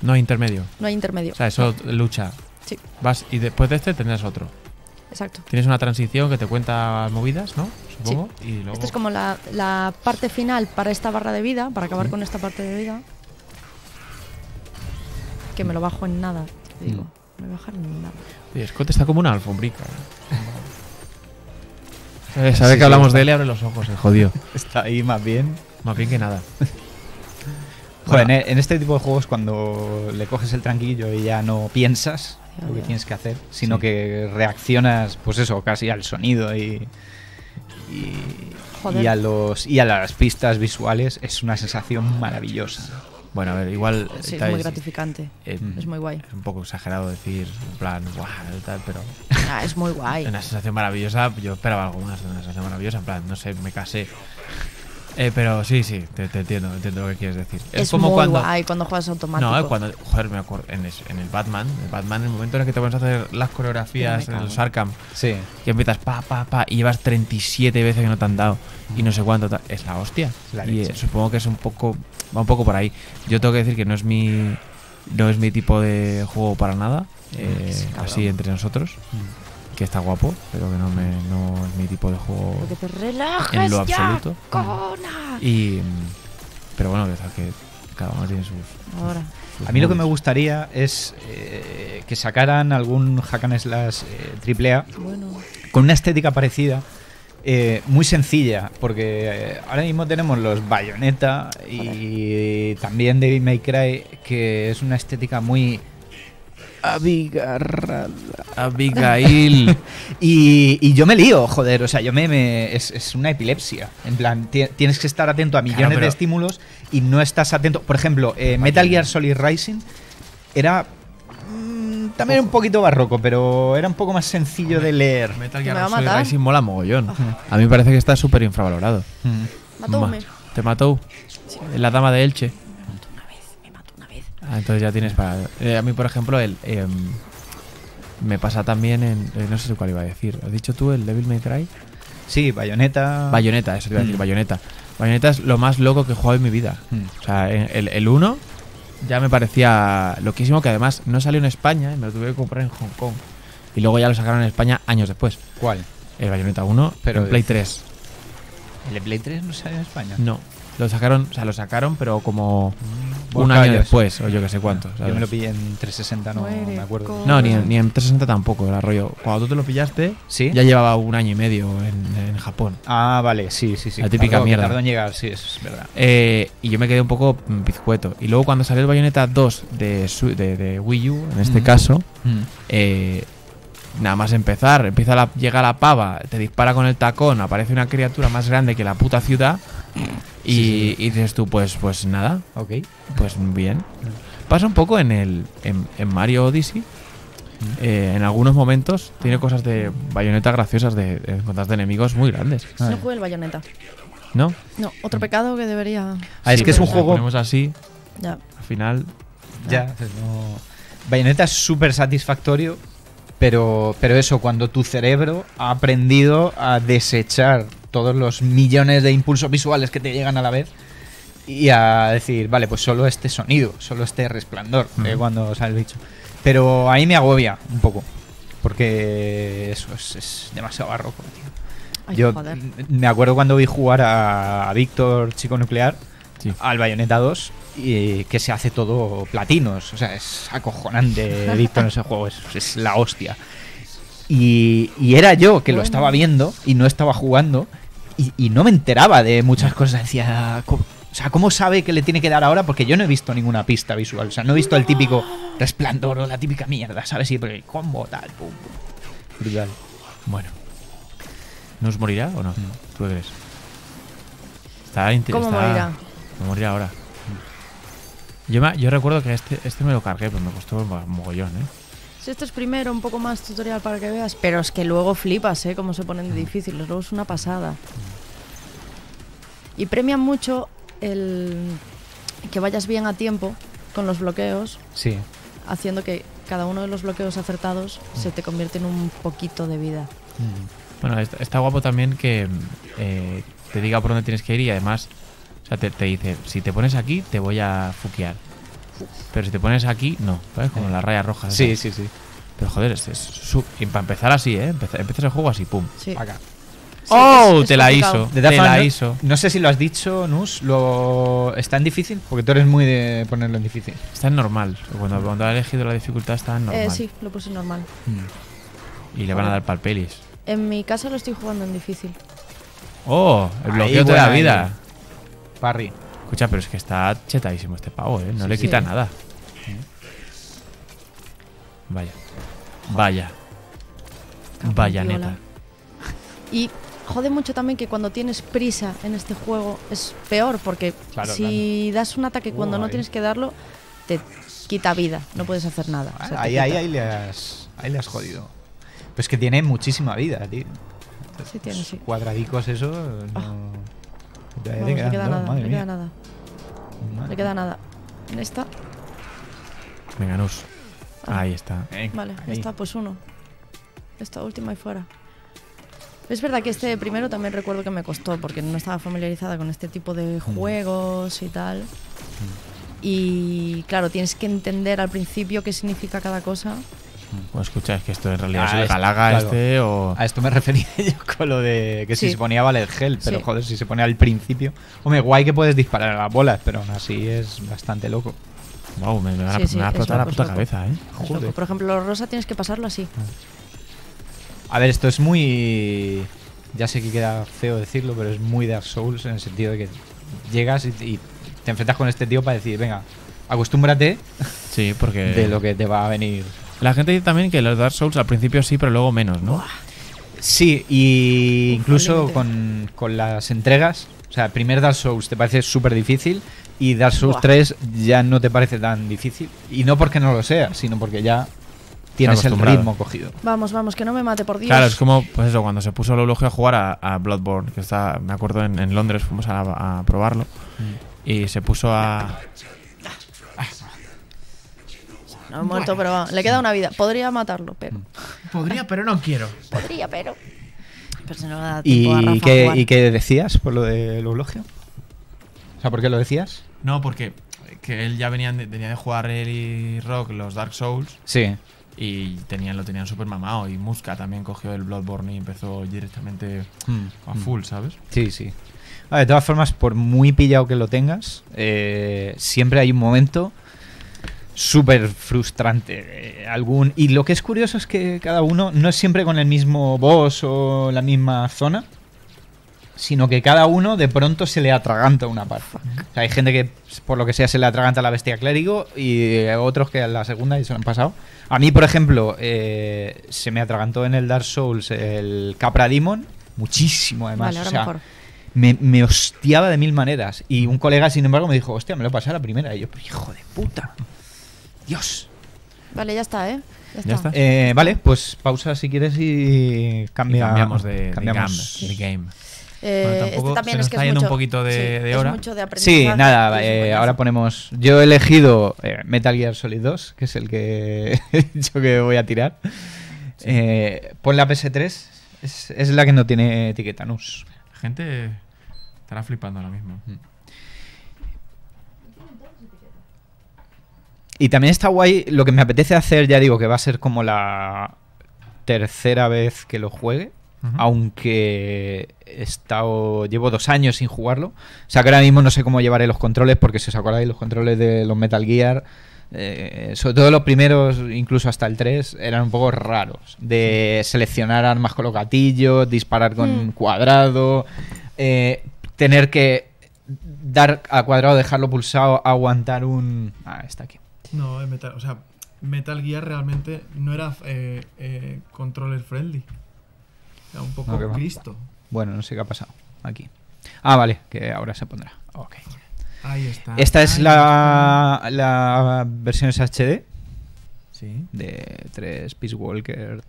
No hay intermedio. No hay intermedio. O sea, eso lucha. Vas y después de este tendrás otro exacto. Tienes una transición que te cuenta movidas, ¿no? Supongo. Esta es como la, la, parte final para esta barra de vida, para acabar con esta parte de vida. Que me lo bajo en nada, te digo. Me mm. voy a en nada. Scott está como una alfombrica. ¿eh? Eh, sabe que hablamos de él y abre los ojos, el jodido. [laughs] Está ahí más bien. Más bien que nada. Joder, e, en este tipo de juegos cuando le coges el tranquillo y ya no piensas, lo que tienes que hacer, sino que reaccionas, pues eso, casi al sonido y, y, a los, y a las pistas visuales. Es una sensación maravillosa. Bueno, a ver, igual. es muy gratificante. Eh, mm. es muy guay. Es un poco exagerado decir, en plan, guau, tal, pero. Ah, es muy guay. [laughs] Una sensación maravillosa. Yo esperaba algo más, una sensación maravillosa. En plan, no sé, me casé eh, pero sí, sí, te, te, entiendo, entiendo lo que quieres decir. Es, como cuando. Guay, cuando juegas automático. No, eh, cuando. Joder, me acuerdo. En, en el, Batman, el Batman, en el momento en el que te pones a hacer las coreografías en los Arkham. Sí. Que empiezas pa, pa, pa, y llevas 37 veces que no te han dado. Y no sé cuánto. Es la hostia. y eh, supongo que es un poco. Va un poco por ahí. Yo tengo que decir que no es mi. No es mi tipo de juego para nada. Mm, eh, así entre nosotros. Mm que está guapo, pero que no, es mi tipo de juego en lo absoluto. Y, pero bueno, cada uno tiene sus... Ahora. a mí lo que me gustaría es eh, que sacaran algún hack slash eh, triple con una estética parecida, eh, muy sencilla, porque ahora mismo tenemos los Bayonetta y también David May Cry, que es una estética muy Abigail. [laughs] y, yo me lío, joder. O sea, yo me. es, una epilepsia. En plan, tienes que estar atento a millones de estímulos y no estás atento. Por ejemplo, eh, Metal Gear Solid Rising era mm, también un poquito barroco, pero era un poco más sencillo de leer. Metal Gear Solid Rising mola mogollón. A mí me parece que está súper infravalorado. Mm. ¿Te mató? La dama de Elche. Ah, entonces ya tienes para. Eh, a mí, por ejemplo, el. Em, me pasa también en. Eh, no sé cuál iba a decir. ¿Has dicho tú el Devil May Cry? Sí, Bayonetta. Bayonetta, eso te iba a decir, mm. Bayonetta. Bayonetta es lo más loco que he jugado en mi vida. Mm. O sea, el 1 ya me parecía loquísimo, que además no salió en España y eh, me lo tuve que comprar en Hong Kong. Y luego ya lo sacaron en España años después. ¿Cuál? El Bayonetta 1, pero El Play 3. ¿El Play 3 no salió en España? No. Lo sacaron, o sea, lo sacaron, pero como. Mm un año después, o yo que sé cuánto. Yo me lo pillé en 360, no me acuerdo. No, ni, ni, en 360 tampoco, el rollo. Cuando tú te lo pillaste, ¿Sí? ya llevaba un año y medio en, Japón. Ah, vale, sí, sí, sí. La típica mierda. Tardó en llegar, sí, es verdad. Eh, y yo me quedé un poco pizcueto. Y luego cuando salió el Bayonetta 2 de, de, Wii U, en este mm. caso, mm. Eh, nada más empezar, empieza la, llega la pava, te dispara con el tacón, aparece una criatura más grande que la puta ciudad y, dices tú, pues, pues nada. Ok. Pues bien. Pasa un poco en el en, Mario Odyssey. Mm. Eh, en algunos momentos tiene cosas de bayoneta graciosas de, de enemigos muy grandes. No juega ah. el bayoneta. ¿No? No, otro pecado que debería. Ah, es que es un juego. así. Ya. Al final. Ya. Bayoneta es súper satisfactorio, pero, pero eso, cuando tu cerebro ha aprendido a desechar todos los millones de impulsos visuales que te llegan a la vez y a decir, vale, pues solo este sonido, solo este resplandor eh, cuando sale el bicho. Pero ahí me agobia un poco, porque eso es, demasiado barroco, Yo me acuerdo cuando vi jugar a, Víctor Chico Nuclear al Bayonetta 2 y que se hace todo platinos. O sea, es acojonante Víctor en ese juego, es, la hostia. Y, era yo que lo estaba viendo y no estaba jugando y, no me enteraba de muchas cosas. Decía, o sea, ¿cómo sabe que le tiene que dar ahora? Porque yo no he visto ninguna pista visual. O sea, no he visto el típico resplandor o la típica mierda, ¿sabes? Y el combo, tal, Brutal. Bueno. ¿Nos morirá o no? Mm. ¿Tú qué crees? Está interesante. ¿Cómo morirá? morirá ahora. Yo, yo recuerdo que este, este me lo cargué, pero me costó mogollón, ¿eh? Si esto es primero, un poco más tutorial para que veas. Pero es que luego flipas, ¿eh? Cómo se ponen de mm. difíciles. Luego es una pasada. Y premia mucho el que vayas bien a tiempo con los bloqueos. Sí. Haciendo que cada uno de los bloqueos acertados mm. se te convierte en un poquito de vida. Mm. Bueno, está, guapo también que eh, te diga por dónde tienes que ir y además, o sea, te dice, si te pones aquí, te voy a fuquear. Pero si te pones aquí, no. Como las rayas rojas. Sí, sí, sí. Pero joder, este es para empezar así, ¿eh? empiezas el juego así, pum. Sí. ¡Oh! te la hizo. Te la hizo. No, sé si lo has dicho, Nus. Lo, ¿Está en difícil? Porque tú eres muy de ponerlo en difícil. Está en normal. Cuando, cuando ha elegido la dificultad está en eh, normal. Eh, sí, lo puse en normal. Mm. Y le van a dar palpelis. En mi caso lo estoy jugando en difícil. ¡Oh! El bloqueo de la vida. Parry pero es que está chetadísimo este pavo, ¿eh? No le quita nada. Vaya. Vaya. Vaya, neta. Y jode mucho también que cuando tienes prisa en este juego es peor, porque si das un ataque cuando no tienes que darlo, te quita vida, no puedes hacer nada. Ah, ahí, ahí, ahí, le has, ahí le has jodido. Pues que tiene muchísima vida, tío. Sí, tiene, sí. Cuadradicos, eso. Ah. No... Vamos, le queda, nada, le queda nada. queda nada. En esta. Venga, nos. Ah. ahí está. Vale, ahí. está, pues uno. Esta última y fuera. Es verdad que este primero también recuerdo que me costó porque no estaba familiarizada con este tipo de mm. juegos y tal. Mm. Y claro, tienes que entender al principio qué significa cada cosa pues escucha, que esto en realidad ah, es Galaga este o... A esto me [laughs] refería yo con lo de que si se ponía vale el gel, pero joder, si se pone al principio... Hombre, guay que puedes disparar a las bolas, pero aún así es bastante loco. Wow, me, me van a, explotar la puta cabeza, ¿eh? Por ejemplo, rosa tienes que pasarlo así. Ah. A ver, esto es muy... Ya sé que queda feo decirlo, pero es muy Dark Souls en el sentido de que llegas y, te enfrentas con este tío para decir, venga, acostúmbrate sí, porque... de lo que te va a venir la gente dice también que los Dark Souls al principio sí, pero luego menos, ¿no? Sí, y incluso con, las entregas. O sea, el primer Dark Souls te parece súper difícil y Dark Souls 3 ya no te parece tan difícil. Y no porque no lo sea, sino porque ya tienes el ritmo cogido. Vamos, vamos, que no me mate, por Dios. Claro, es como, pues eso, cuando se puso el a jugar a, Bloodborne, que está, me acuerdo, en, Londres fuimos a, probarlo, mm. y se puso a, muerto, pero le queda una vida. Podría matarlo, pero. Mm. Podría, pero no quiero. Podría, pero. pero se ¿Y, qué, ¿Y qué decías por lo del eulogio? O sea, ¿por qué lo decías? No, porque que él ya venía de, de jugar El y Rock los Dark Souls. Sí. Y tenían, lo tenían súper mamado. Y Muska también cogió el Bloodborne y empezó directamente mm, a mm. full, ¿sabes? Sí, sí. Ah, de todas formas, por muy pillado que lo tengas, eh, siempre hay un momento súper frustrante eh, algún y lo que es curioso es que cada uno no es siempre con el mismo boss o la misma zona sino que cada uno de pronto se le atraganta una parte hay gente que por lo que sea se le atraganta la bestia clérigo y eh, otros que a la segunda y se lo han pasado a mí por ejemplo eh, se me atragantó en el Dark Souls el Capra Demon muchísimo además Me, me, hostiaba de mil maneras y un colega sin embargo me dijo hostia me lo pasé a la primera y yo hijo de puta Dios. Vale, ya está, ¿eh? Ya está. Eh, vale, pues pausa si quieres y, cambiamos de, game. está yendo un poquito de, hora. sí, nada, eh, ahora ponemos. Yo he elegido eh, Metal Gear Solid 2, que es el que [laughs] he dicho que voy a tirar. pon la PS3, es, la que no tiene etiqueta NUS. La gente estará flipando ahora mismo. Mm. Y también está guay, lo que me apetece hacer, ya digo que va a ser como la tercera vez que lo juegue, aunque he estado, llevo dos años sin jugarlo. O sea que ahora mismo no sé cómo llevaré los controles, porque si os acordáis, los controles de los Metal Gear... Eh, sobre todo los primeros, incluso hasta el 3, eran un poco raros. De seleccionar armas con los gatillos, disparar con hmm. cuadrado, eh, tener que dar a cuadrado, dejarlo pulsado, aguantar un... Ah, está aquí. No, Metal, o sea, Metal Gear realmente no era eh, eh, controller friendly. Era un poco Cristo. Bueno, no sé qué ha pasado aquí. Ah, vale, que ahora se pondrá. Ok. Ahí está. Esta es la, versión HD. De 3 Peace Walker,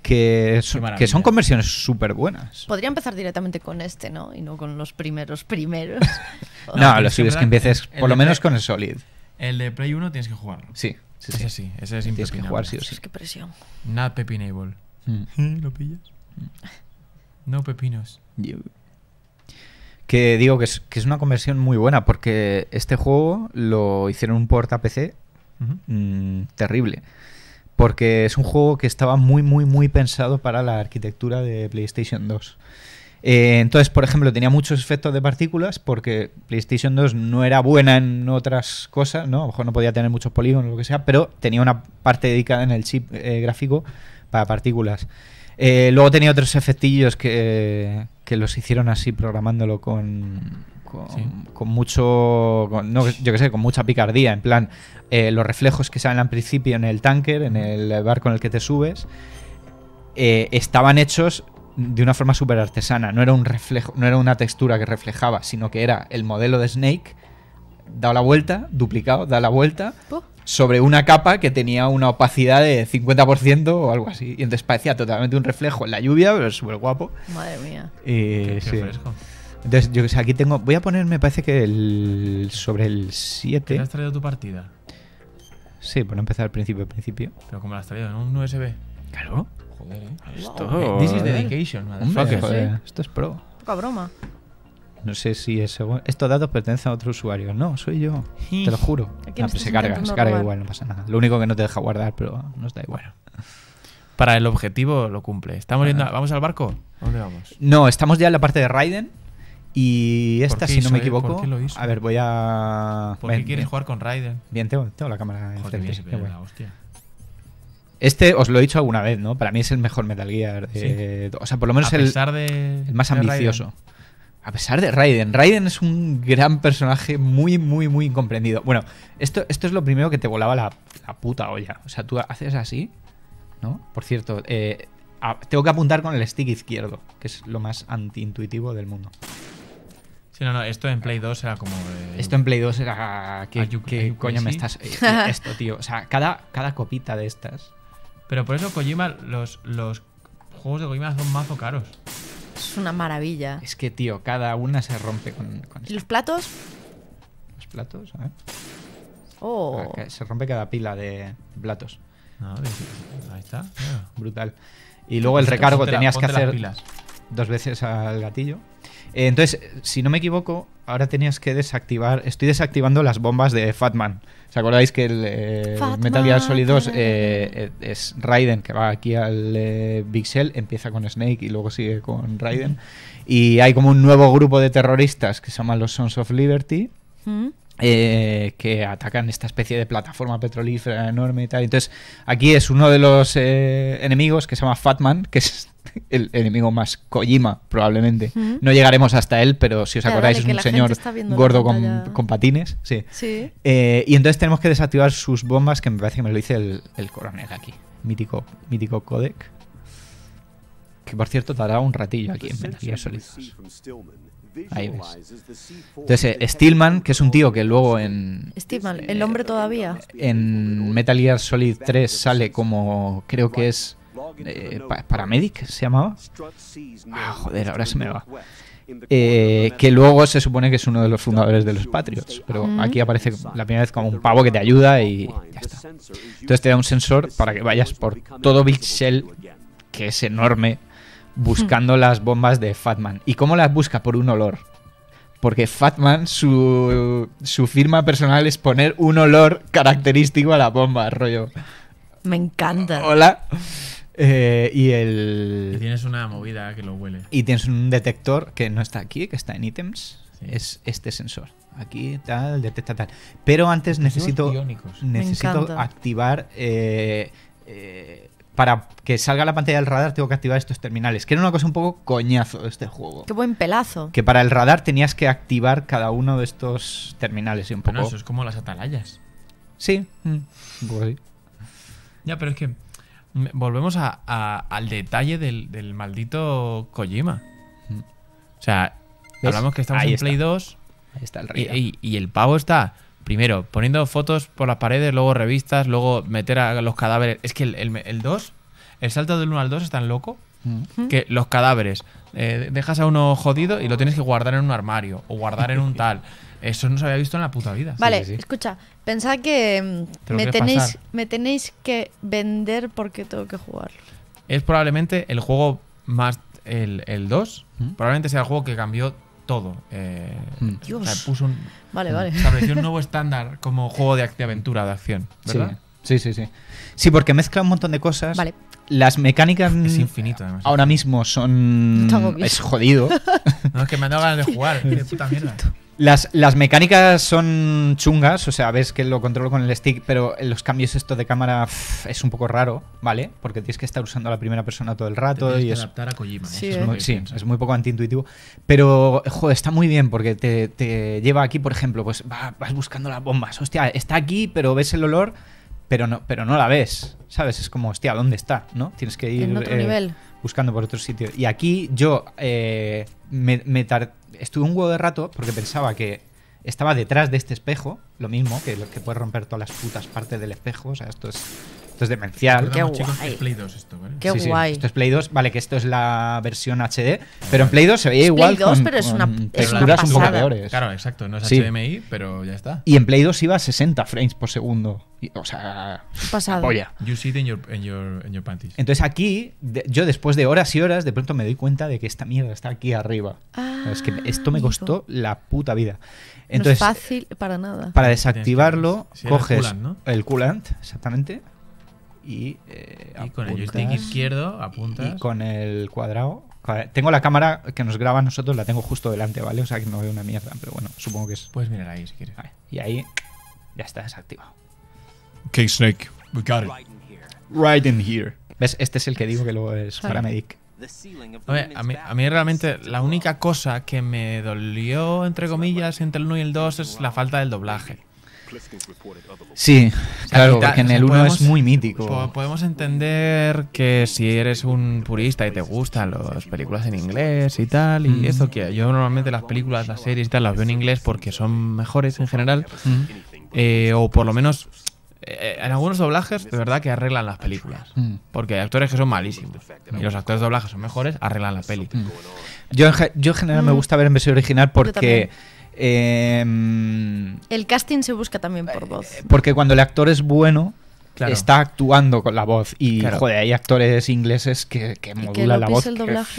Que son, que son, conversiones súper buenas. Podría empezar directamente con este, ¿no? Y no con los primeros primeros. [laughs] no, lo suyo es que empieces por lo menos con el Solid. El de Play 1 tienes que jugarlo. Sí. sí ese sí, ese es Tienes que jugar sí Es que presión. Not pepinable. Mm. [laughs] ¿Lo pillas? No pepinos. Que digo que es, una conversión muy buena porque este juego lo hicieron un porta PC mm, terrible. Porque es un juego que estaba muy, muy, muy pensado para la arquitectura de PlayStation 2. Eh, entonces, por ejemplo, tenía muchos efectos de partículas porque PlayStation 2 no era buena en otras cosas, ¿no? A lo mejor no podía tener muchos polígonos o lo que sea, pero tenía una parte dedicada en el chip eh, gráfico para partículas. Eh, luego tenía otros efectillos que, los hicieron así programándolo con, con, mucho, yo que sé, con mucha picardía, en plan, los reflejos que salen al principio en el tanker, en el barco en el que te subes, estaban hechos de una forma súper artesana. No era, un reflejo, no era una textura que reflejaba, sino que era el modelo de Snake, dado la vuelta, duplicado, Dado la vuelta, sobre una capa que tenía una opacidad de 50% o algo así. Y entonces parecía totalmente un reflejo en la lluvia, pero súper guapo. Madre mía. sí. Entonces, yo o sea, aquí tengo. Voy a poner, me parece que el, sobre el 7. ¿Te has traído tu partida? Sí, por empezar al principio, al principio. ¿Pero cómo la has traído? ¿En un USB? Claro. ¿eh? Esto... esto es pro. Poca broma. No sé si es seguro. Estos datos pertenecen a otro usuario. No, soy yo. Te lo juro. No, ah, pues se carga, se carga igual, no pasa nada. Lo único que no te deja guardar, pero nos da igual. Para el objetivo lo cumple. ¿Estamos ¿Vamos al barco? ¿Dónde vamos? No, estamos ya en la parte de Raiden. Y esta, si no me equivoco. A ver, voy a. ¿Por qué quieres jugar con Raiden? Bien, tengo, la cámara Bien, hostia. Este os lo he dicho alguna vez, ¿no? Para mí es el mejor Metal Gear. o sea, por lo menos el, más ambicioso. a pesar de Raiden. Raiden es un gran personaje muy, muy, muy incomprendido. Bueno, esto, esto es lo primero que te volaba la, la puta olla. O sea, tú haces así, ¿no? Por cierto, eh, tengo que apuntar con el stick izquierdo, que es lo más antiintuitivo del mundo. Sí, no, no, esto en Play 2 era como. esto en Play 2 era. ¿Qué, coño me estás.? Eh, [laughs] esto, tío. O sea, cada, cada copita de estas pero por eso Kojima, los, los juegos de Kojima son mazo caros. Es una maravilla. Es que, tío, cada una se rompe con, ¿Y los platos? Los platos, a ver. Oh. Ah, se rompe cada pila de platos. Ah, ahí está. Brutal. Y luego el recargo tenías que hacer dos veces al gatillo. Eh, entonces, si no me equivoco, ahora tenías que desactivar. Estoy desactivando las bombas de Fatman. ¿Os acordáis que el eh, Metal Gear Solid 2 eh, es Raiden, que va aquí al Big Shell, empieza con Snake y luego sigue con Raiden? Y hay como un nuevo grupo de terroristas que se llaman los Sons of Liberty. Eh, que atacan esta especie de plataforma petrolífera enorme y tal. Entonces, aquí es uno de los eh, enemigos que se llama Fatman, que es [laughs] el enemigo más Kojima, probablemente. No llegaremos hasta él, pero si os acordáis, es un señor gordo con, patines. Eh, y entonces tenemos que desactivar sus bombas, que me parece que me lo dice el, coronel aquí. Mítico, mítico codec. Que por cierto, tardará un ratillo aquí en Metal Gear Ahí ves. Entonces, eh, Steelman, que es un tío que luego en. Steelman, el hombre eh, todavía. En Metal Gear Solid 3 sale como. Creo que es. Eh, paramedic se llamaba. Ah, joder, ahora se me va. Eh, que luego se supone que es uno de los fundadores de los Patriots, pero aquí aparece la primera vez como un pavo que te ayuda y ya está. Entonces te da un sensor para que vayas por todo Big Shell, que es enorme, buscando las bombas de Fatman. ¿Y cómo las busca? Por un olor. Porque Fatman, su, su firma personal es poner un olor característico a la bomba, rollo. Me encanta. Hola. Eh, y el. tienes una movida que lo huele. Y tienes un detector que no está aquí, que está en ítems. Es este sensor. Aquí, tal, detecta tal. Pero antes necesito. Necesito activar. Eh, eh, para que salga la pantalla del radar tengo que activar estos terminales, que era una cosa un poco coñazo de este juego. Qué buen pelazo. Que para el radar tenías que activar cada uno de estos terminales y un poco... eso es como las atalayas. Sí, Ya, pero es que volvemos al detalle del, maldito Kojima. Mm. O sea, hablamos que estamos en Play 2 Ahí está el rey. ¿eh? y el pavo está primero, poniendo fotos por las paredes, luego revistas, luego meter a los cadáveres. Es que el 2, el, el, salto del 1 al 2 es tan loco mm. que los cadáveres, eh, dejas a uno jodido y lo tienes que guardar en un armario o guardar en un [laughs] tal. Eso no se había visto en la puta vida. Vale, escucha, pensad que mm, me tenéis, me tenéis que vender porque tengo que jugar. Es probablemente el juego más. El, 2, mm. probablemente sea el juego que cambió todo. Eh, hmm. Dios. puso un, vale, vale. Estableció un [laughs] nuevo estándar como juego de aventura, de acción, Sí. sí, sí, sí. porque mezcla un montón de cosas. Vale. Las mecánicas es infinito, ahora mismo son... Es jodido. [laughs] no, es que me han ganas de jugar. [laughs] puta las, mecánicas son chungas, o sea, ves que lo controlo con el stick, pero los cambios esto de cámara es un poco raro, ¿vale? Porque tienes que estar usando a la primera persona todo el rato y que es, adaptar a Kojima. Sí, es, muy, eh. sí, es muy poco antiintuitivo. Pero, joder, está muy bien porque te, lleva aquí, por ejemplo, pues vas buscando las bombas. Hostia, está aquí, pero ves el olor, pero no, pero no la ves, ¿sabes? Es como, hostia, ¿dónde está? ¿No? Tienes que ir... otro eh, nivel buscando por otro sitio. Y aquí yo eh, me, estuve un huevo de rato porque pensaba que estaba detrás de este espejo, lo mismo, que, que puedes romper todas las putas partes del espejo, o sea, esto es esto es demencial. Qué chicos, Es Play 2 esto, ¿vale? Qué sí, guay. Esto es Play 2. Vale, que esto es la versión HD. Pero en Play 2 se veía igual. Play 2, con, pero es una, es una pasada. peores. Claro, exacto. No es HDMI, pero ya está. Y en Play 2 iba a 60 frames por segundo. O sea, pasado. Polla. You sit in your, in your, panties. Entonces aquí, yo después de horas y horas, de pronto me doy cuenta de que esta mierda está aquí arriba. es que ah, esto me costó la puta vida. Entonces, no es fácil para nada. Para desactivarlo, coges el coolant, ¿no? el coolant, exactamente eh, y, con el joystick izquierdo apuntas. Y con el cuadrado. Tengo la cámara que nos graba nosotros, la tengo justo delante, ¿vale? O sea que no veo una mierda, pero bueno, supongo que es. Puedes mirar ahí si quieres. y ahí ya está desactivado. Snake, we got it. Right here. ¿Ves? Este es el que digo que luego es para medic a, mí, a mí realmente la única cosa que me dolió, entre comillas, entre el 1 y el 2 es la falta del doblaje. Sí, claro, porque en el uno es muy mítico. Podemos entender que si eres un purista y te gustan las películas en inglés y tal, y mm. eso que yo normalmente las películas, las series y tal, las veo en inglés porque son mejores en general, mm. eh, o por lo menos eh, en algunos doblajes, de verdad que arreglan las películas. Mm. Porque hay actores que son malísimos. Y los actores de doblaje son mejores, arreglan la peli. Yo, en, general me gusta ver en versión original porque Em, el casting se busca también por voz. Eh, porque cuando el actor es bueno, está actuando con la voz. Y hay actores ingleses que, modulan la voz.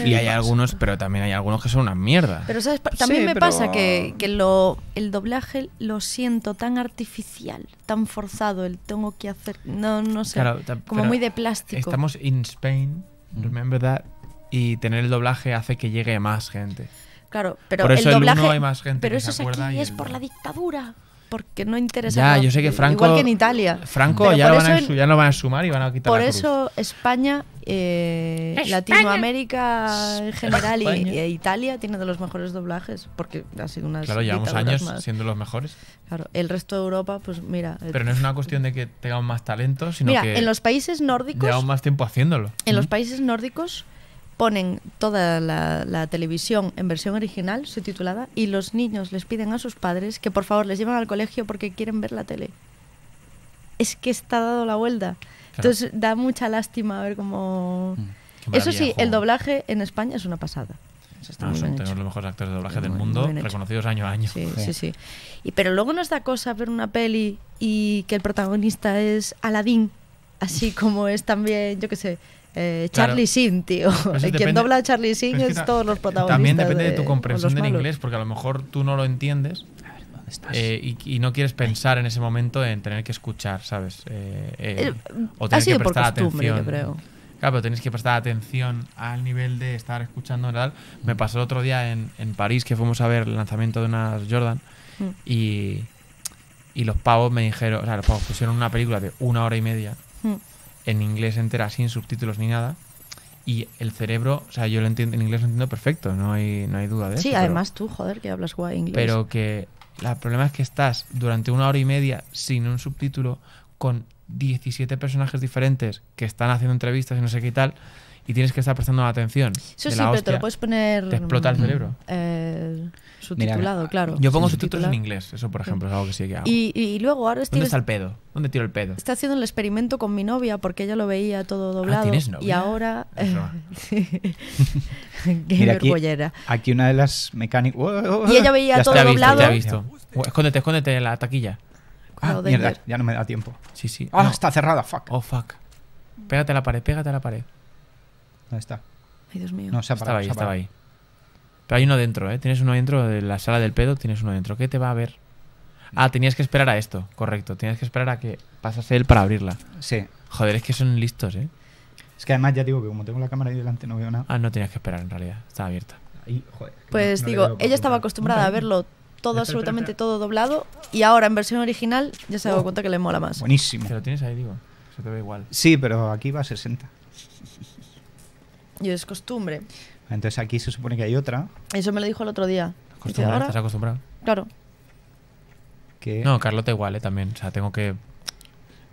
y hay algunos, pero también hay algunos que son una mierda. Pero ¿sabes? también me pasa que, lo, el doblaje lo siento tan artificial, tan forzado, el tengo que hacer, no, no sé, como muy de plástico. Estamos en Spain, mm. y tener el doblaje hace que llegue más gente. Claro, pero por eso el doblaje. hay más gente pero eso y es por la dictadura. Porque no interesa. Ya, yo sé que Franco. Igual que en Italia. Franco ya lo, van a, sumar y van a quitar Por la cruz. eso eh, España, Latinoamérica en general y, Italia tiene de los mejores doblajes. Porque ha sido una. Claro, llevamos años siendo los mejores. Claro, el resto de Europa, pues mira. Eh, pero no es una cuestión de que tengan más talento, sino mira, en los países nórdicos. Llevamos más tiempo haciéndolo. En los mm. países nórdicos ponen toda la, televisión en versión original, subtitulada, y los niños les piden a sus padres que por favor les lleven al colegio porque quieren ver la tele. Es que está dado la vuelta. Entonces da mucha lástima ver cómo... Mm, Eso sí, el doblaje en España es una pasada. tenemos ah, los mejores actores de doblaje del mundo, reconocidos año a año. Sí, sí, sí. Y, pero luego nos da cosa ver una peli y que el protagonista es Aladdin, así como es también, yo qué sé, eh, Charlie claro. tío. [laughs] Quien dobla a Charlie Sheen es, todos los protagonistas. También depende de, tu comprensión del inglés, porque a lo mejor tú no lo entiendes. Eh, y, no quieres pensar en ese momento en tener que escuchar, ¿sabes? Eh, eh, o tener que prestar atención. Claro, pero tenéis que prestar atención al nivel de estar escuchando en tal. Me pasó el otro día en, París que fuimos a ver el lanzamiento de unas Jordan mm. y, los pavos me dijeron, o sea, los pavos pusieron una película de una hora y media. Mm en inglés entera sin subtítulos ni nada. Y el cerebro, o sea, yo lo entiendo, en inglés lo entiendo perfecto, no hay, no hay duda de eso. Sí, además tú, joder, que hablas guay inglés. Pero que el problema es que estás durante una hora y media sin un subtítulo con 17 personajes diferentes que están haciendo entrevistas y no sé qué tal y tienes que estar prestando atención. Eso sí, pero te lo puedes poner. Te explota el mm, cerebro. Eh, claro. Yo pongo subtítulos en inglés, eso por ejemplo es algo que sí que hago. Y, luego ¿Dónde está el pedo? ¿Dónde tiro el pedo? Está haciendo el experimento con mi novia porque ella lo veía todo ah, doblado. Y ahora... [laughs] [laughs] Qué Mira, Aquí, una de las mecánicas... Oh, oh, oh. y ella veía todo doblado. Escóndete, escóndete en la taquilla. Ah, mierda, ya no me da tiempo. Sí, sí. Ah, está cerrada, fuck. Oh, fuck. Pégate a la pared, pégate a la pared. ¿Dónde está? Ay, Dios mío. No, se ha parado, Estaba ahí, estaba ahí. Pero hay uno dentro, ¿eh? Tienes uno dentro de la sala del pedo, tienes uno dentro. ¿Qué te va a ver? Ah, tenías que esperar a esto, correcto. Tenías que esperar a que pasase él para abrirla. Sí. Joder, es que son listos, ¿eh? Es que además ya digo que como tengo la cámara ahí delante no veo nada. Ah, no tenías que esperar en realidad, estaba abierta. Ahí, joder, pues digo, ella estaba acostumbrada a verlo todo, absolutamente todo doblado y ahora en versión original ya se ha dado cuenta que le mola más. Buenísimo. Te lo tienes ahí, digo. Se te ve igual. Sí, pero aquí va a 60. Y es costumbre. Entonces aquí se supone que hay otra. Eso me lo dijo el otro día. estás acostumbrado. Claro. No, Carlota igual, ¿eh? también. O sea, tengo que.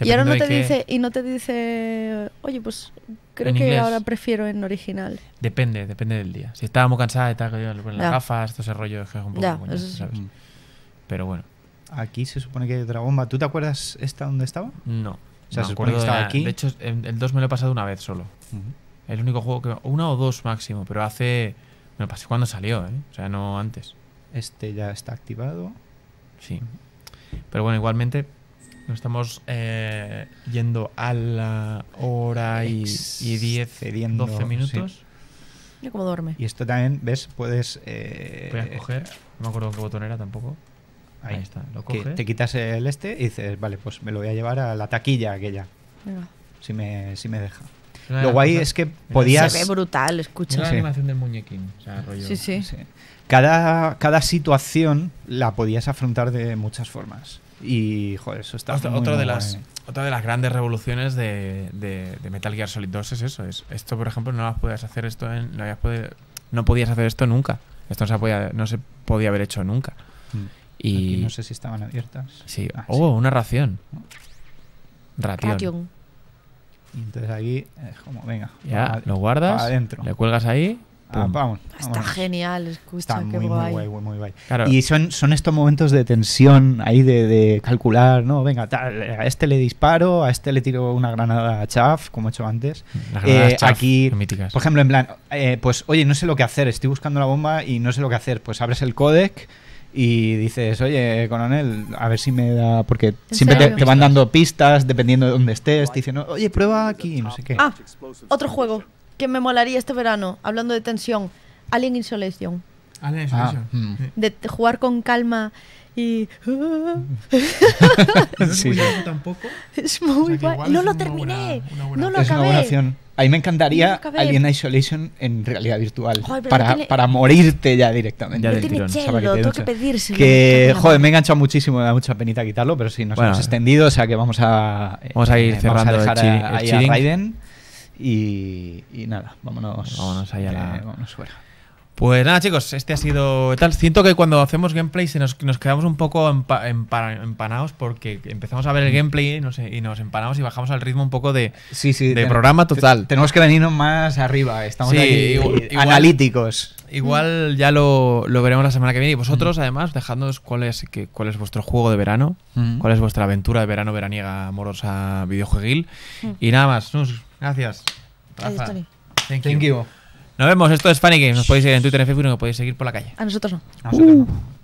Y ahora no te dice, y no te dice, oye, pues creo que ahora prefiero en original. Depende, depende del día. Si estábamos cansados y tal, estar las gafas, todo ese rollo es un mm. Pero bueno. Aquí se supone que hay otra bomba. ¿Tú te acuerdas esta donde estaba? No. O sea, se que estaba de aquí. De hecho, el 2 me lo he pasado una vez solo. El único juego que... Una o dos máximo, pero hace... Me lo pasé cuando salió, ¿eh? O sea, no antes. Este ya está activado. Sí. Pero bueno, igualmente nos estamos eh, yendo a la hora y, y 10, 12 minutos. y duerme. Y esto también, ¿ves? Puedes... Voy eh, a coger. No me acuerdo qué botón era tampoco. Ahí, está. Lo coges. Te quitas el este y dices, vale, pues me lo voy a llevar a la taquilla aquella. Venga. Si me, si me deja. Lo guay pues, es que podías. Se brutal, escucha. La animación del muñequín. Cada, cada situación la podías afrontar de muchas formas. Y, joder, eso está. Otra, de las, otra de las grandes revoluciones de, Metal Gear Solid 2 es eso. Es, esto, por ejemplo, no las podías hacer esto en, no, podías hacer esto nunca. Esto no se podía, haber hecho nunca. Hmm. Y no sé si estaban abiertas. Sí. Ah, una ración. Ratión entonces aquí es como, venga. Ya, lo guardas. Adentro. Le cuelgas ahí. Ah, vamos, Está genial, escucha, muy, guay. Muy Y son, estos momentos de tensión ahí de, calcular, ¿no? Venga, a este le disparo, a este le tiro una granada chaff, como he hecho antes. Eh, aquí, por ejemplo, en plan, eh, pues oye, no sé lo que hacer, estoy buscando la bomba y no sé lo que hacer, pues abres el codec y dices, oye, coronel, a ver si me da. Porque siempre te, van dando pistas dependiendo de dónde estés. Te dicen, oye, prueba aquí, no sé qué. Ah, otro juego que me molaría este verano, hablando de tensión: Alien Insolation. Alien ah, mm. De jugar con calma y. [laughs] sí. no tampoco. Es muy No lo terminé. no lo acabé. A mí me encantaría alguien Alien Isolation en realidad virtual. para, para, morirte ya directamente. Ya tiene chelo, que tengo que pedírselo. joder, me he enganchado muchísimo, me da mucha penita quitarlo, pero sí, nos hemos extendido, o sea que vamos a, eh, vamos a ir eh, cerrando dejar el a, ahí a Y, nada, vámonos. Vámonos allá. la... Eh, vámonos fuera. Pues nada, chicos, este ha sido tal. Siento que cuando hacemos gameplay se nos, quedamos un poco empanados porque empezamos a ver el gameplay y nos, empanamos y bajamos al ritmo un poco de, de programa total. Tenemos que venirnos más arriba, estamos aquí eh, analíticos. Igual ya lo, veremos la semana que viene. Y vosotros, además, dejadnos cuál es, cuál es vuestro juego de verano, cuál es vuestra aventura de verano, veraniega, amorosa, videojueguil. Y nada más, gracias. Rafa, thank, thank you. Nos vemos, esto es Funny Games. Nos podéis seguir en Twitter, en Facebook y nos podéis seguir por la calle. A nosotros no. Uh.